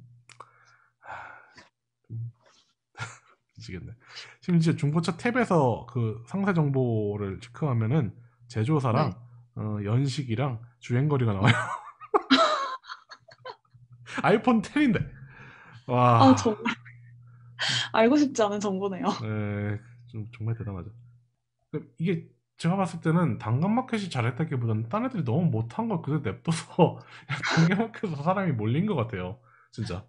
미치겠네. 심지어 중고차 탭에서 그 상세 정보를 체크하면은 제조사랑 네. 어, 연식이랑 주행거리가 나와요. 아이폰 10인데. 와. 아, 정말. 알고 싶지 않은 정보네요. 네, 좀, 정말 대단하죠. 그 이게 제가 봤을 때는 당근마켓이 잘했다기보다는 딴 애들이 너무 못한 걸 그대로 냅둬서 당근마켓에서 사람이 몰린 것 같아요. 진짜.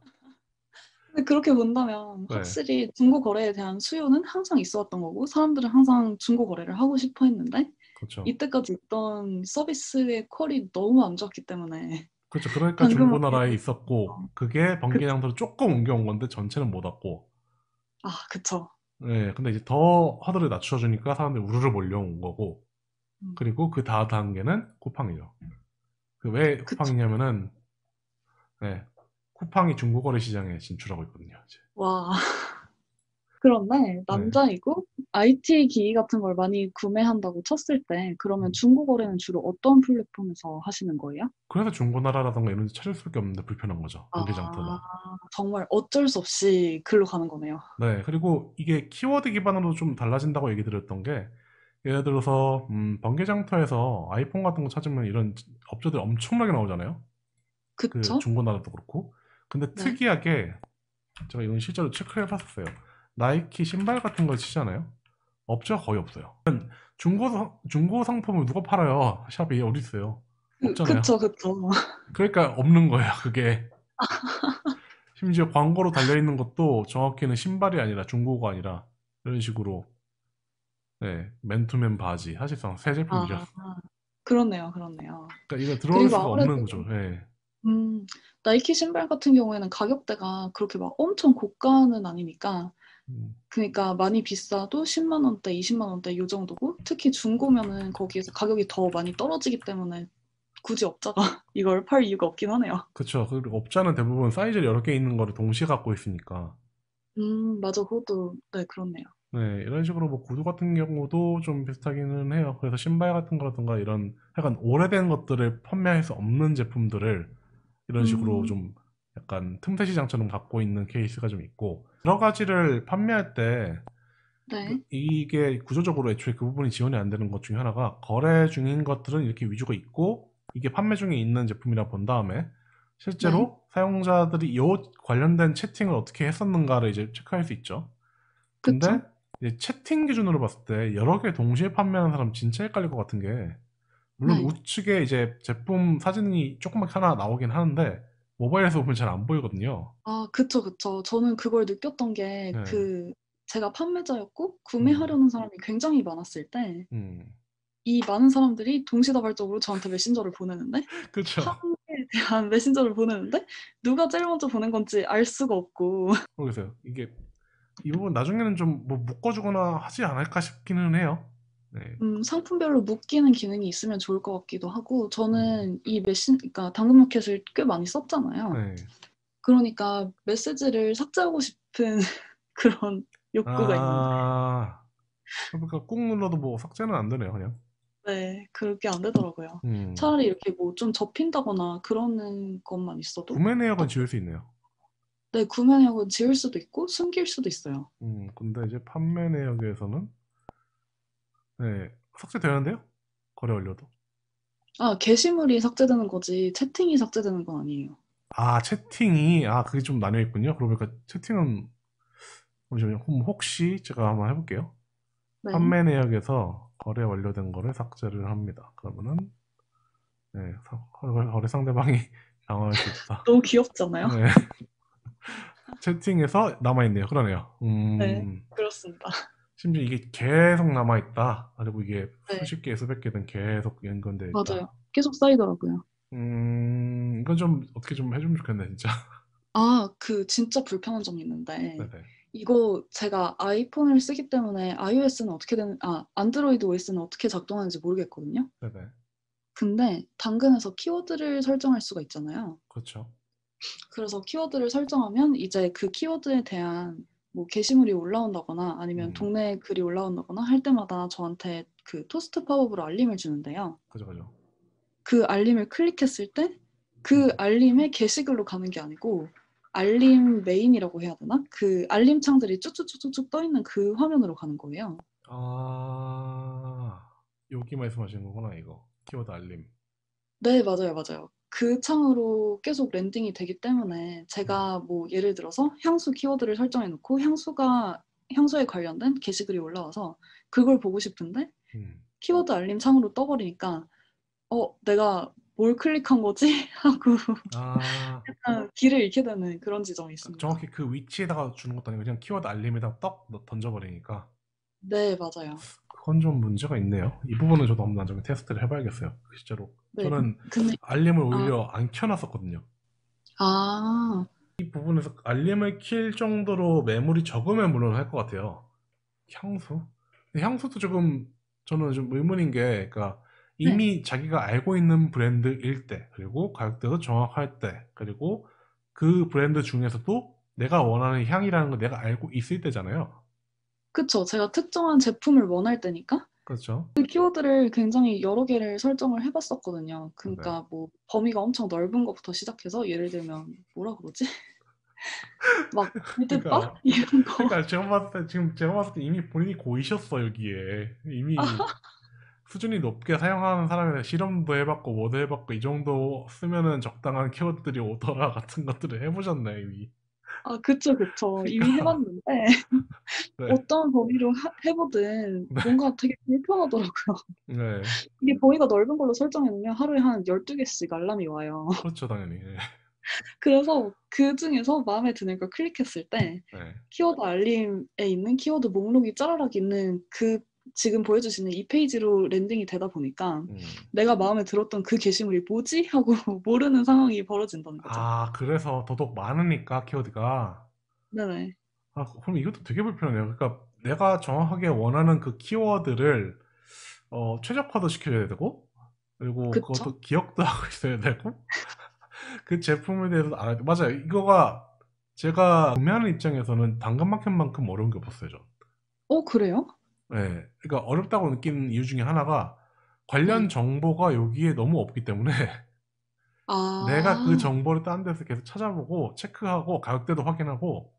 그렇게 본다면 네. 확실히 네. 중고 거래에 대한 수요는 항상 있었던 거고 사람들은 항상 중고 거래를 하고 싶어 했는데 그렇죠. 이때까지 있던 서비스의 퀄이 너무 안 좋았기 때문에 그렇죠. 그러니까 중고나라에 있었고 어. 그게 번개장터로 그... 조금 옮겨온 건데 전체는 못 왔고 아 그쵸. 네, 근데 이제 더 허들을 낮춰주니까 사람들이 우르르 몰려온 거고 음. 그리고 그 다음 단계는 쿠팡이죠. 그 왜 쿠팡이냐면은 네, 쿠팡이 중고거래 시장에 진출하고 있거든요. 이제. 와. 그런데 네. 남자이고 네. IT 기기 같은 걸 많이 구매한다고 쳤을 때 그러면 음. 중고 거래는 주로 어떤 플랫폼에서 하시는 거예요? 그래서 중고나라라던가 이런 데 찾을 수밖에 없는데 불편한 거죠. 공개장터가. 아, 정말 어쩔 수 없이 글로 가는 거네요. 네. 그리고 이게 키워드 기반으로 좀 달라진다고 얘기 드렸던 게 예를 들어서 음, 번개장터에서 아이폰 같은 거 찾으면 이런 업자들 엄청나게 나오잖아요. 그 그쵸? 그 중고나라도 그렇고 근데 네. 특이하게 제가 이건 실제로 체크해 봤었어요. 나이키 신발 같은 걸 치잖아요. 업체가 거의 없어요. 중고 중고 상품을 누가 팔아요? 샵이 어디 있어요? 음, 없잖아요. 그쵸, 그쵸. 그러니까 없는 거예요, 그게. 심지어 광고로 달려 있는 것도 정확히는 신발이 아니라 중고가 아니라 이런 식으로 네 맨투맨 바지 사실상 새 제품이죠. 아, 그렇네요, 그렇네요. 그러니까 이거 들어올 수가 아무래도... 없는 거죠. 네. 음. 나이키 신발 같은 경우에는 가격대가 그렇게 막 엄청 고가는 아니니까 음. 그러니까 많이 비싸도 10만 원대, 20만 원대 요 정도고 특히 중고면은 거기에서 가격이 더 많이 떨어지기 때문에 굳이 업자가 이걸 팔 이유가 없긴 하네요. 그렇죠. 그리고 업자는 대부분 사이즈 를 여러 개 있는 거를 동시에 갖고 있으니까. 음, 맞아. 그것도 네, 그렇네요. 네, 이런 식으로 뭐 구두 같은 경우도 좀 비슷하기는 해요. 그래서 신발 같은 거라든가 이런 약간 오래된 것들을 판매해서 없는 제품들을 이런 식으로 음. 좀 약간 틈새 시장처럼 갖고 있는 케이스가 좀 있고 여러 가지를 판매할 때 네. 그 이게 구조적으로 애초에 그 부분이 지원이 안 되는 것 중에 하나가 거래 중인 것들은 이렇게 위주가 있고 이게 판매 중에 있는 제품이라 본 다음에 실제로 네. 사용자들이 이 관련된 채팅을 어떻게 했었는가를 이제 체크할 수 있죠. 근데 채팅 기준으로 봤을 때 여러 개 동시에 판매하는 사람 진짜 헷갈릴 것 같은 게 물론 네. 우측에 이제 제품 사진이 조금만 하나 나오긴 하는데 모바일에서 보면 잘 안 보이거든요. 아, 그쵸, 그쵸. 저는 그걸 느꼈던 게 네. 그 제가 판매자였고 구매하려는 음. 사람이 굉장히 많았을 때 음. 이 많은 사람들이 동시다발적으로 저한테 메신저를 보내는데 그쵸. 판매에 대한 메신저를 보내는데 누가 제일 먼저 보낸 건지 알 수가 없고 모르겠어요. 이게 이 부분 나중에는 좀 뭐 묶어주거나 하지 않을까 싶기는 해요. 네. 음, 상품별로 묶이는 기능이 있으면 좋을 것 같기도 하고 저는 음. 이 메신 그러니까 당근마켓을 꽤 많이 썼잖아요. 네. 그러니까 메시지를 삭제하고 싶은 그런 욕구가 아... 있는데. 그러니까 꾹 눌러도 뭐 삭제는 안 되네요, 그냥. 네, 그게 렇안 되더라고요. 음. 차라리 이렇게 뭐 좀 접힌다거나 그러는 것만 있어도 구매 내역은 지울 수 있네요. 네, 구매 내역은 지울 수도 있고 숨길 수도 있어요. 음, 근데 이제 판매 내역에서는 네, 삭제되는데요? 거래 완료도. 아, 게시물이 삭제되는 거지 채팅이 삭제되는 건 아니에요. 아, 채팅이 아, 그게 좀 나뉘어 있군요. 그러니까 그 채팅은 잠시만요. 혹시 제가 한번 해볼게요. 네. 판매 내역에서 거래 완료된 거를 삭제를 합니다. 그러면은 네, 사- 거래 상대방이 당황할 수 있다. 너무 귀엽잖아요. 네. 채팅에서 남아 있네요. 그러네요. 음, 네. 그렇습니다. 심지어 이게 계속 남아있다. 그리고 이게 네. 수십 개, 수백 개든 계속 연건돼 있다. 맞아요. 계속 쌓이더라고요. 음, 이건 좀 어떻게 좀 해주면 좋겠네, 진짜. 아, 그 진짜 불편한 점이 있는데. 네네. 네. 이거 제가 아이폰을 쓰기 때문에 iOS는 어떻게 되는, 아, 안드로이드 OS는 어떻게 작동하는지 모르겠거든요. 네네. 네. 근데 당근에서 키워드를 설정할 수가 있잖아요. 그렇죠. 그래서 키워드를 설정하면 이제 그 키워드에 대한 뭐 게시물이 올라온다거나 아니면 음. 동네 글이 올라온다거나 할 때마다 저한테 그 토스트 팝업으로 알림을 주는데요. 그죠, 그죠. 그 알림을 클릭했을 때 그알림에 음. 게시글로 가는 게 아니고 알림 메인이라고 해야 되나? 그 알림 창들이 쭉쭉쭉쭉 떠 있는 그 화면으로 가는 거예요. 아 여기 말씀하시는 거구나 이거 키워드 알림. 네 맞아요 맞아요. 그 창으로 계속 랜딩이 되기 때문에 제가 음. 뭐 예를 들어서 향수 키워드를 설정해 놓고 향수가 향수에 관련된 게시글이 올라와서 그걸 보고 싶은데 음. 키워드 알림 창으로 떠버리니까 어 내가 뭘 클릭한 거지 하고 아. 약 길을 잃게 되는 그런 지점이 그러니까 있습니다. 정확히 그 위치에다가 주는 것도 아니고 그냥 키워드 알림에다떡 던져버리니까 네 맞아요. 그건 좀 문제가 있네요. 이 부분은 저도 한번 나중에 테스트를 해봐야겠어요. 그 실제로 네. 저는 근데... 그 네. 알림을 아. 오히려 아. 안 켜놨었거든요. 아. 이 부분에서 알림을 킬 정도로 매물이 적으면 물론 할 것 같아요. 향수? 향수도 조금 저는 좀 의문인 게, 그러니까 네. 이미 네. 자기가 알고 있는 브랜드일 때, 그리고 가격대도 정확할 때, 그리고 그 브랜드 중에서도 내가 원하는 향이라는 걸 내가 알고 있을 때잖아요. 그쵸. 제가 특정한 제품을 원할 때니까. 그렇죠. 그 키워드를 굉장히 여러 개를 설정을 해봤었거든요. 그러니까 네. 뭐 범위가 엄청 넓은 것부터 시작해서 예를 들면 뭐라 그러지? 막 미드바 그러니까, 이런 거. 그러니까 제가 봤을 때 지금 제가 봤을 때 이미 본인이 고이셨어 여기에 이미 수준이 높게 사용하는 사람이라 실험도 해봤고 뭐도 해봤고 이 정도 쓰면은 적당한 키워드들이 오더라 같은 것들을 해보셨네 이미. 아, 그쵸, 그쵸. 이미 그러니까. 해봤는데, 네. 어떤 범위로 하, 해보든 네. 뭔가 되게 불편하더라고요. 네. 이게 범위가 넓은 걸로 설정해놓으면 하루에 한 12개씩 알람이 와요. 그렇죠, 당연히. 네. 그래서 그 중에서 마음에 드는 걸 클릭했을 때, 네. 키워드 알림에 있는 키워드 목록이 짜라락 있는 그 지금 보여주시는 이 페이지로 랜딩이 되다 보니까 음. 내가 마음에 들었던 그 게시물이 뭐지 하고 모르는 상황이 벌어진다는 거죠. 아 그래서 더더욱 많으니까 키워드가. 네네. 아 그럼 이것도 되게 불편해요. 그러니까 내가 정확하게 원하는 그 키워드를 어, 최적화도 시켜줘야 되고 그리고 그쵸? 그것도 기억도 하고 있어야 되고 그 제품에 대해서 알아야 돼. 맞아요. 이거가 제가 구매하는 입장에서는 당근마켓만큼 어려운 게 없었어요. 전. 어 그래요? 예. 그러니까 어렵다고 느낀 이유 중에 하나가 관련 음. 정보가 여기에 너무 없기 때문에 아. 내가 그 정보를 딴 데서 계속 찾아보고 체크하고 가격대도 확인하고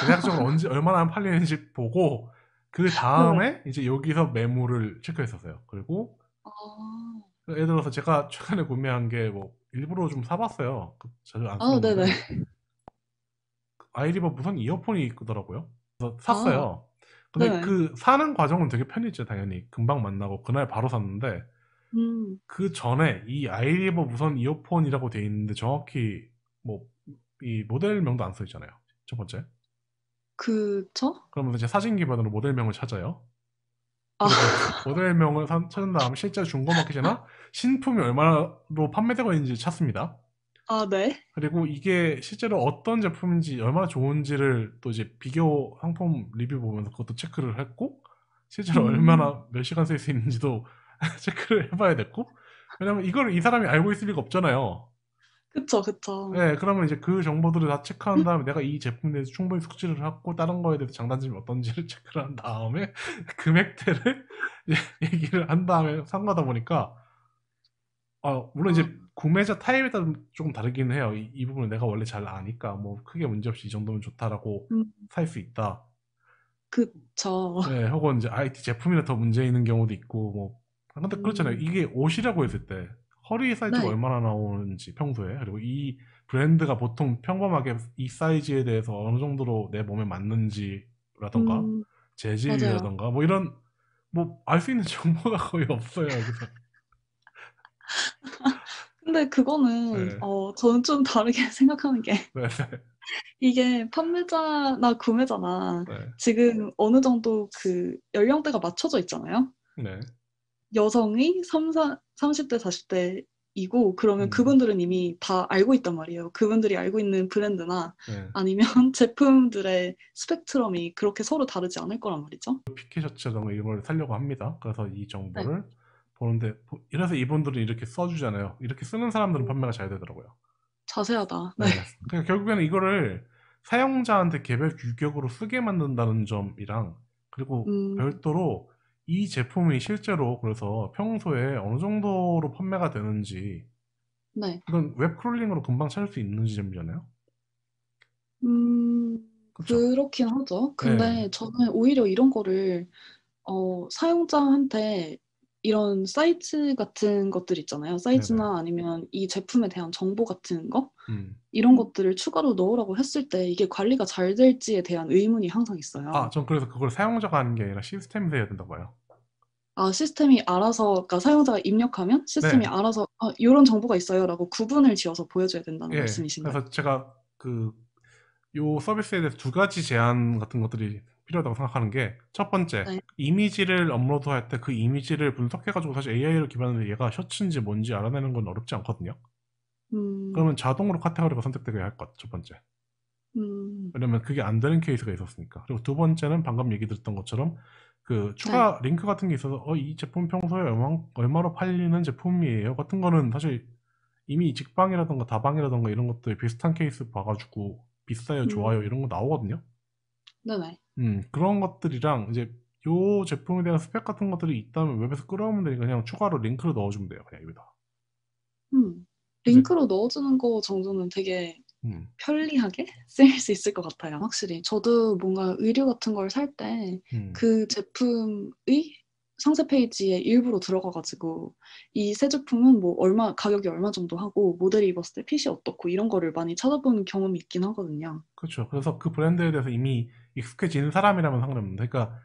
대략적으로 언제 얼마나 팔리는지 보고 그 다음에 네. 이제 여기서 매물을 체크했었어요. 그리고 아. 예를 들어서 제가 최근에 구매한 게 뭐 일부러 좀 사봤어요. 자주 그 안 아, 쓰는 네네. 그 아이리버 무선 이어폰이 있더라고요. 그래서 아. 샀어요. 근데 네. 그 사는 과정은 되게 편했죠, 당연히. 금방 만나고 그날 바로 샀는데 음. 그 전에 이 아이리버 무선 이어폰이라고 돼 있는데 정확히 뭐 이 모델명도 안 써 있잖아요. 첫 번째. 그쵸? 그러면 이제 사진 기반으로 모델명을 찾아요. 아. 모델명을 사, 찾은 다음 실제 중고 마켓이나 신품이 얼마로 판매되고 있는지 찾습니다. 아, 네. 그리고 이게 실제로 어떤 제품인지 얼마나 좋은지를 또 이제 비교 상품 리뷰 보면서 그것도 체크를 했고 실제로 음. 얼마나 몇 시간 쓸 수 있는지도 체크를 해봐야 됐고 왜냐면 이걸 이 사람이 알고 있을 리가 없잖아요. 그쵸, 그쵸. 네, 그러면 이제 그 정보들을 다 체크한 다음에 내가 이 제품에 대해서 충분히 숙지를 하고 다른 거에 대해서 장단점이 어떤지를 체크를 한 다음에 금액대를 얘기를 한 다음에 산 거다 보니까 아, 물론 이제 아. 구매자 타입에 따라 조금 다르긴 해요. 이, 이 부분은 내가 원래 잘 아니까 뭐 크게 문제 없이 이 정도면 좋다라고 음. 살수 있다. 그쵸. 네, 혹은 이제 IT 제품이나 더 문제 있는 경우도 있고 뭐. 근데 그렇잖아요. 음. 이게 옷이라고 했을 때 허리 사이즈가 네. 얼마나 나오는지 평소에 그리고 이 브랜드가 보통 평범하게 이 사이즈에 대해서 어느 정도로 내 몸에 맞는지라던가 음. 재질이라던가 뭐 이런 뭐 알 수 있는 정보가 거의 없어요. 그래서 근데 그거는 네. 어 저는 좀 다르게 생각하는 게 네. 이게 판매자나 구매자나 네. 지금 어느 정도 그 연령대가 맞춰져 있잖아요. 네. 여성이 3, 30대, 40대이고 그러면 음. 그분들은 이미 다 알고 있단 말이에요. 그분들이 알고 있는 브랜드나 네. 아니면 제품들의 스펙트럼이 그렇게 서로 다르지 않을 거란 말이죠. 피켓 셔츠나 이걸 살려고 합니다. 그래서 이 정보를 네. 보는데 이래서 이분들은 이렇게 써주잖아요. 이렇게 쓰는 사람들은 판매가 잘 되더라고요. 자세하다. 네. 네. 그러니까 결국에는 이거를 사용자한테 개별 규격으로 쓰게 만든다는 점이랑 그리고 음. 별도로 이 제품이 실제로 그래서 평소에 어느 정도로 판매가 되는지 네. 이건 웹 크롤링으로 금방 찾을 수 있는 지점이잖아요. 음 그쵸? 그렇긴 하죠. 근데 네. 저는 오히려 이런 거를 어, 사용자한테 이런 사이트 같은 것들 있잖아요. 사이트나 네네. 아니면 이 제품에 대한 정보 같은 거 음. 이런 것들을 추가로 넣으라고 했을 때 이게 관리가 잘 될지에 대한 의문이 항상 있어요. 아, 전 그래서 그걸 사용자가 하는 게 아니라 시스템이서 해야 된다고 요 아, 시스템이 알아서, 그러니까 사용자가 입력하면 시스템이 네. 알아서 아, 어, 이런 정보가 있어요라고 구분을 지어서 보여줘야 된다는 예, 말씀이신가요? 그래서 제가 그이 서비스에 대해서 두 가지 제안 같은 것들이 필요하다고 생각하는 게 첫 번째 네. 이미지를 업로드할 때 그 이미지를 분석해가지고 사실 AI를 기반으로 얘가 셔츠인지 뭔지 알아내는 건 어렵지 않거든요. 음... 그러면 자동으로 카테고리가 선택되게 할것첫 번째. 음... 왜냐면 그게 안 되는 케이스가 있었으니까. 그리고 두 번째는 방금 얘기 드렸던 것처럼 그 추가 네. 링크 같은 게 있어서 어, 이 제품 평소에 얼마, 얼마로 팔리는 제품이에요 같은 거는 사실 이미 직방이라던가 다방이라던가 이런 것들 비슷한 케이스 봐가지고 비싸요, 음. 좋아요 음. 이런 거 나오거든요. 네네. 음, 그런 것들이랑 이제 요 제품에 대한 스펙 같은 것들이 있다면 웹에서 끌어오면 되니까 그냥 추가로 링크를 넣어주면 돼요. 그냥 여기다. 음, 링크로 이제, 넣어주는 거 정도는 되게 음. 편리하게 쓰일 수 있을 것 같아요. 확실히 저도 뭔가 의류 같은 걸 살 때그 음. 그 제품의 상세 페이지에 일부러 들어가가지고 이 새 제품은 뭐 얼마 가격이 얼마 정도 하고 모델이 입었을 때 핏이 어떻고 이런 거를 많이 찾아보는 경험이 있긴 하거든요. 그렇죠. 그래서 그 브랜드에 대해서 이미 익숙해지는 사람이라면 상관없는데 그러니까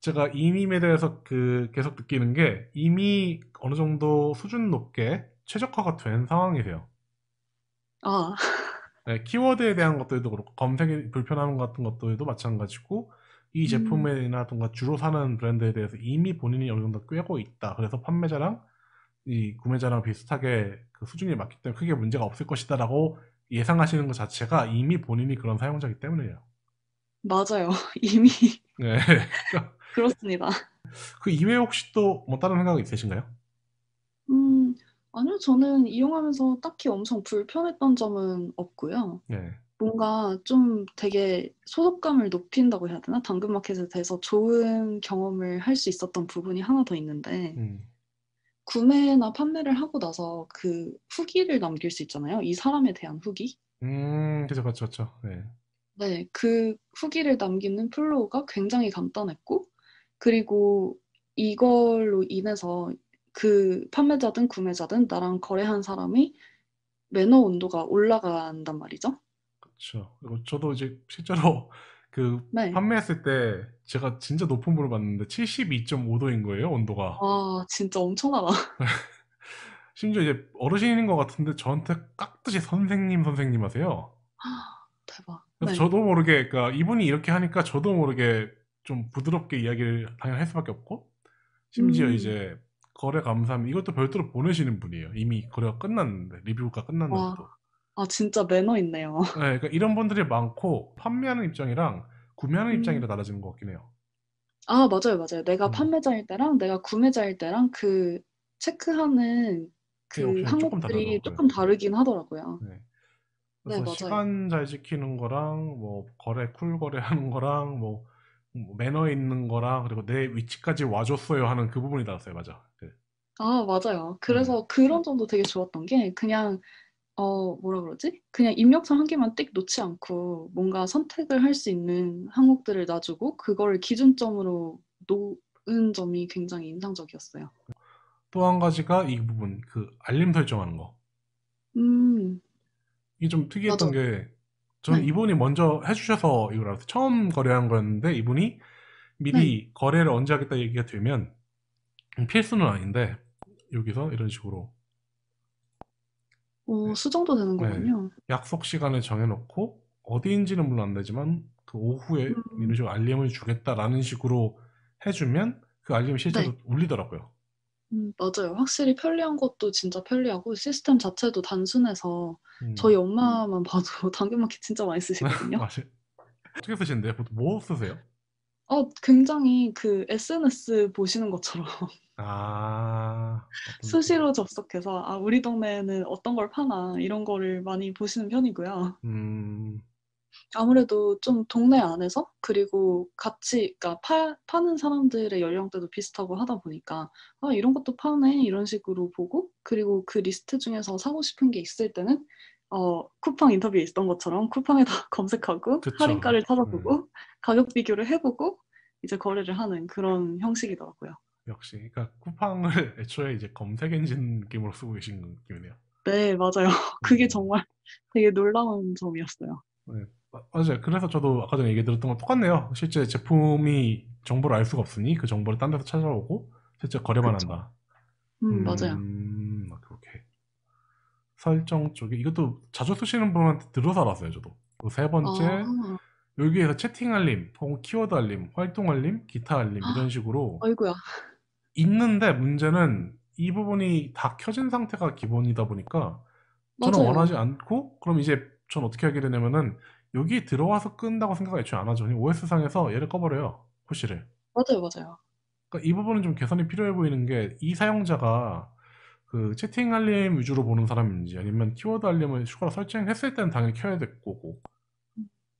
제가 이님에 대해서 그 계속 느끼는 게 이미 어느 정도 수준 높게 최적화가 된 상황이세요. 어. 네, 키워드에 대한 것들도 그렇고 검색이 불편함 같은 것들도 마찬가지고 이제품이나든가 음. 주로 사는 브랜드에 대해서 이미 본인이 어느 정도 꿰고 있다. 그래서 판매자랑 이 구매자랑 비슷하게 그 수준이 맞기 때문에 크게 문제가 없을 것이다라고 예상하시는 것 자체가 이미 본인이 그런 사용자이기 때문이에요. 맞아요. 이미 네. 그렇습니다. 그이외 혹시 또 뭐 다른 생각 있으신가요? 음, 아니요. 저는 이용하면서 딱히 엄청 불편했던 점은 없고요. 네. 뭔가 좀 되게 소속감을 높인다고 해야 되나? 당근마켓에 대해서 좋은 경험을 할 수 있었던 부분이 하나 더 있는데 음. 구매나 판매를 하고 나서 그 후기를 남길 수 있잖아요. 이 사람에 대한 후기. 음, 그죠, 그죠, 죠 네. 네, 그 후기를 남기는 플로우가 굉장히 간단했고, 그리고 이걸로 인해서 그 판매자든 구매자든 나랑 거래한 사람이 매너 온도가 올라간단 말이죠. 그렇죠. 저도 이제 실제로 그 네. 판매했을 때 제가 진짜 높은 물을 봤는데 72.5도인 거예요 온도가. 아 진짜 엄청나다. 심지어 이제 어르신인 것 같은데 저한테 깍듯이 선생님 선생님 하세요. 대박. 네. 저도 모르게 그러니까 이분이 이렇게 하니까 저도 모르게 좀 부드럽게 이야기를 당연히 할 수밖에 없고 심지어 음. 이제 거래 감사함 이것도 별도로 보내시는 분이에요. 이미 거래가 끝났는데 리뷰가 끝났는데도. 아 진짜 매너 있네요. 네, 그러니까 이런 분들이 많고 판매하는 입장이랑 구매하는 음. 입장이랑 달라지는 것 같긴 해요. 아 맞아요, 맞아요. 내가 음. 판매자일 때랑 내가 구매자일 때랑 그 체크하는 그 항목들이 조금, 네. 조금 다르긴 하더라고요. 네. 네, 그래서 네, 시간 잘 지키는 거랑 뭐 거래 쿨 거래하는 거랑 뭐, 뭐 매너 있는 거랑 그리고 내 위치까지 와줬어요 하는 그 부분이 나왔어요 맞아 그 아 맞아요 그래서 네. 그런 점도 되게 좋았던 게 그냥 어 뭐라 그러지 그냥 입력처 한 개만 띡 놓지 않고 뭔가 선택을 할 수 있는 항목들을 놔주고 그걸 기준점으로 놓은 점이 굉장히 인상적이었어요 또 한 가지가 이 부분 그 알림 설정하는 거 음, 이게 좀 특이했던 맞아. 게 저는 네. 이분이 먼저 해주셔서 이걸 알았어요. 처음 거래한 거였는데 이분이 미리 네. 거래를 언제 하겠다 얘기가 되면 필수는 아닌데 여기서 이런 식으로 오, 네. 수정도 되는 네. 거군요. 약속 시간을 정해놓고 어디인지는 물론 안 되지만 그 오후에 음. 이런 식으로 알림을 주겠다라는 식으로 해주면 그 알림 이 실제로 네. 울리더라고요. 음, 맞아요. 확실히 편리한 것도 진짜 편리하고 시스템 자체도 단순해서 음. 저희 음. 엄마만 봐도 당근마켓 진짜 많이 쓰시거든요. 어떻게 쓰시는데뭐 쓰세요? 어, 굉장히 그 SNS 보시는 것처럼 아, 수시로 접속해서 아 우리 동네에는 어떤 걸 파나 이런 거를 많이 보시는 편이고요. 음, 아무래도 좀 동네 안에서 그리고 같이 그러니까 파, 파는 사람들의 연령대도 비슷하고 하다 보니까 아 이런 것도 파네 이런 식으로 보고 그리고 그 리스트 중에서 사고 싶은 게 있을 때는 어, 쿠팡 인터뷰에 있던 것처럼 쿠팡에다 검색하고 그쵸. 할인가를 찾아보고 음. 가격 비교를 해보고 이제 거래를 하는 그런 형식이더라고요. 역시 그러니까 쿠팡을 애초에 이제 검색 엔진 느낌으로 쓰고 계신 느낌이네요. 네 맞아요. 음. 그게 정말 되게 놀라운 점이었어요. 네, 아, 맞아요. 그래서 저도 아까 전에 얘기 들었던 건 똑같네요. 실제 제품이 정보를 알 수가 없으니 그 정보를 딴 데서 찾아오고 실제 거래만 그쵸. 한다. 음, 음, 맞아요. 그렇게 설정 쪽에 이것도 자주 쓰시는 분한테 들어서 알았어요. 저도 세 번째 아. 여기에서 채팅 알림, 키워드 알림, 활동 알림, 기타 알림 아. 이런 식으로 아이고야. 있는데 문제는 이 부분이 다 켜진 상태가 기본이다 보니까 맞아요. 저는 원하지 않고 그럼 이제 전 어떻게 하게 되냐면은 여기 들어와서 끈다고 생각을 애초에 안 하죠. 그냥 OS상에서 얘를 꺼버려요. 호시를 맞아요, 맞아요. 그러니까 이 부분은 좀 개선이 필요해 보이는 게 이 사용자가 그 채팅 알림 위주로 보는 사람인지 아니면 키워드 알림을 추가로 설정했을 때는 당연히 켜야 될 거고.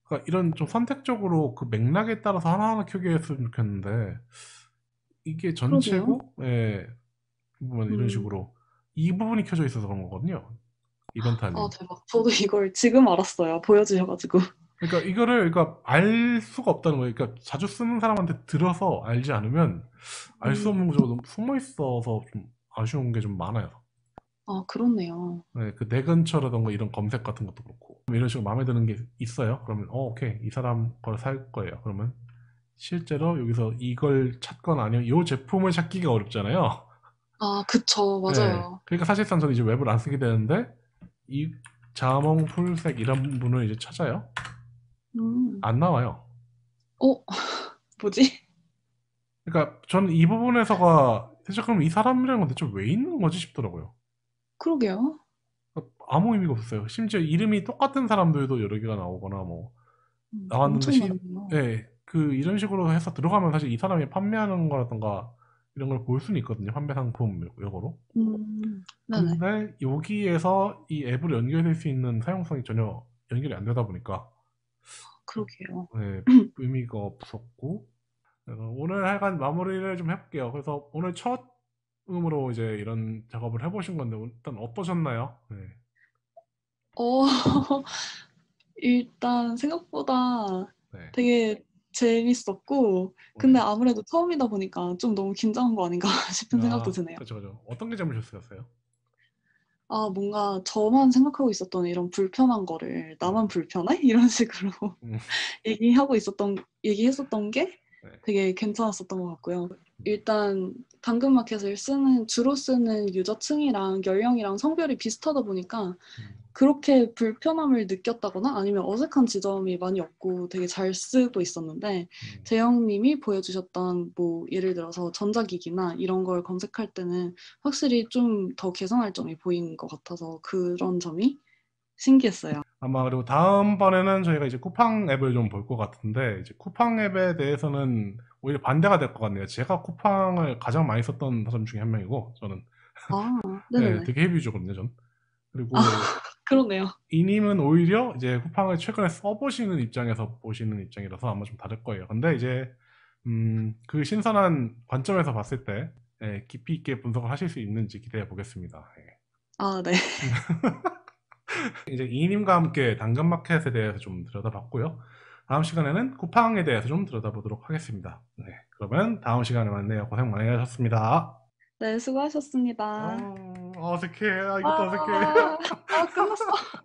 그러니까 이런 좀 선택적으로 그 맥락에 따라서 하나하나 켜게 했으면 좋겠는데 이게 전체고 예. 뭐 이런 음. 식으로 이 부분이 켜져 있어서 그런 거거든요. 이건 타는. 아 대박. 저도 이걸 지금 알았어요. 보여주셔가지고. 그러니까 이거를 그러니까 알 수가 없다는 거예요. 그러니까 자주 쓰는 사람한테 들어서 알지 않으면 알 수 없는 구조가 음. 숨어 있어서 좀 아쉬운 게 좀 많아요. 아 그렇네요. 네, 그내 근처라던가 이런 검색 같은 것도 그렇고 이런 식으로 마음에 드는 게 있어요. 그러면 어 오케이 이 사람 걸 살 거예요. 그러면 실제로 여기서 이걸 찾거나 아니면 이 제품을 찾기가 어렵잖아요. 아 그쵸 맞아요. 네, 그러니까 사실상 저는 이제 웹을 안 쓰게 되는데 이 자몽 풀색 이런 분을 이제 찾아요. 음. 안 나와요. 어? 뭐지? 그러니까 저는 이 부분에서가 대체 그럼 이 사람이라는 건 대체 왜 있는 거지 싶더라고요. 그러게요. 아무 의미가 없어요. 심지어 이름이 똑같은 사람들도 여러 개가 나오거나 뭐 음, 나왔는데 시, 예, 그 이런 식으로 해서 들어가면 사실 이 사람이 판매하는 거라던가 이런 걸 볼 수는 있거든요. 판매 상품 요거로. 음, 네, 네 근데 여기에서 이 앱을 연결될수 있는 사용성이 전혀 연결이 안 되다 보니까 그러게요. 네, 의미가 없었고 오늘 하여간 마무리를 좀 해볼게요. 그래서 오늘 첫 음으로 이제 이런 작업을 해보신 건데 일단 어떠셨나요? 네. 어, 일단 생각보다 네. 되게 재밌었고 네. 근데 아무래도 처음이다 보니까 좀 너무 긴장한 거 아닌가 싶은 아, 생각도 드네요. 그렇죠, 어떤 게 잘못이었어요? 아 뭔가 저만 생각하고 있었던 이런 불편한 거를 나만 음. 불편해 이런 식으로 음. 얘기하고 있었던 얘기했었던 게 네. 되게 괜찮았었던 것 같고요. 일단 당근마켓을 쓰는 주로 쓰는 유저층이랑 연령이랑 성별이 비슷하다 보니까 음. 그렇게 불편함을 느꼈다거나 아니면 어색한 지점이 많이 없고 되게 잘 쓰고 있었는데 음. 재영님이 보여주셨던 뭐 예를 들어서 전자기기나 이런 걸 검색할 때는 확실히 좀 더 개선할 점이 보인 것 같아서 그런 점이 신기했어요. 아마 그리고 다음번에는 저희가 이제 쿠팡 앱을 좀 볼 것 같은데 이제 쿠팡 앱에 대해서는 오히려 반대가 될 것 같네요. 제가 쿠팡을 가장 많이 썼던 사람 중에 한 명이고 저는 아, 네, 되게 헤비죠거든요 전. 그리고 아. 그러네요. 이님은 오히려 이제 쿠팡을 최근에 써보시는 입장에서 보시는 입장이라서 아마 좀 다를 거예요. 근데 이제 음, 그 신선한 관점에서 봤을 때 예, 깊이 있게 분석을 하실 수 있는지 기대해 보겠습니다. 예. 아 네. 이제 이님과 함께 당근마켓에 대해서 좀 들여다봤고요. 다음 시간에는 쿠팡에 대해서 좀 들여다보도록 하겠습니다. 네, 그러면 다음 시간에 만나요. 고생 많이 하셨습니다. 네, 수고하셨습니다. 아... Oh, I was a kid. I got to as a kid. あ、わかりました。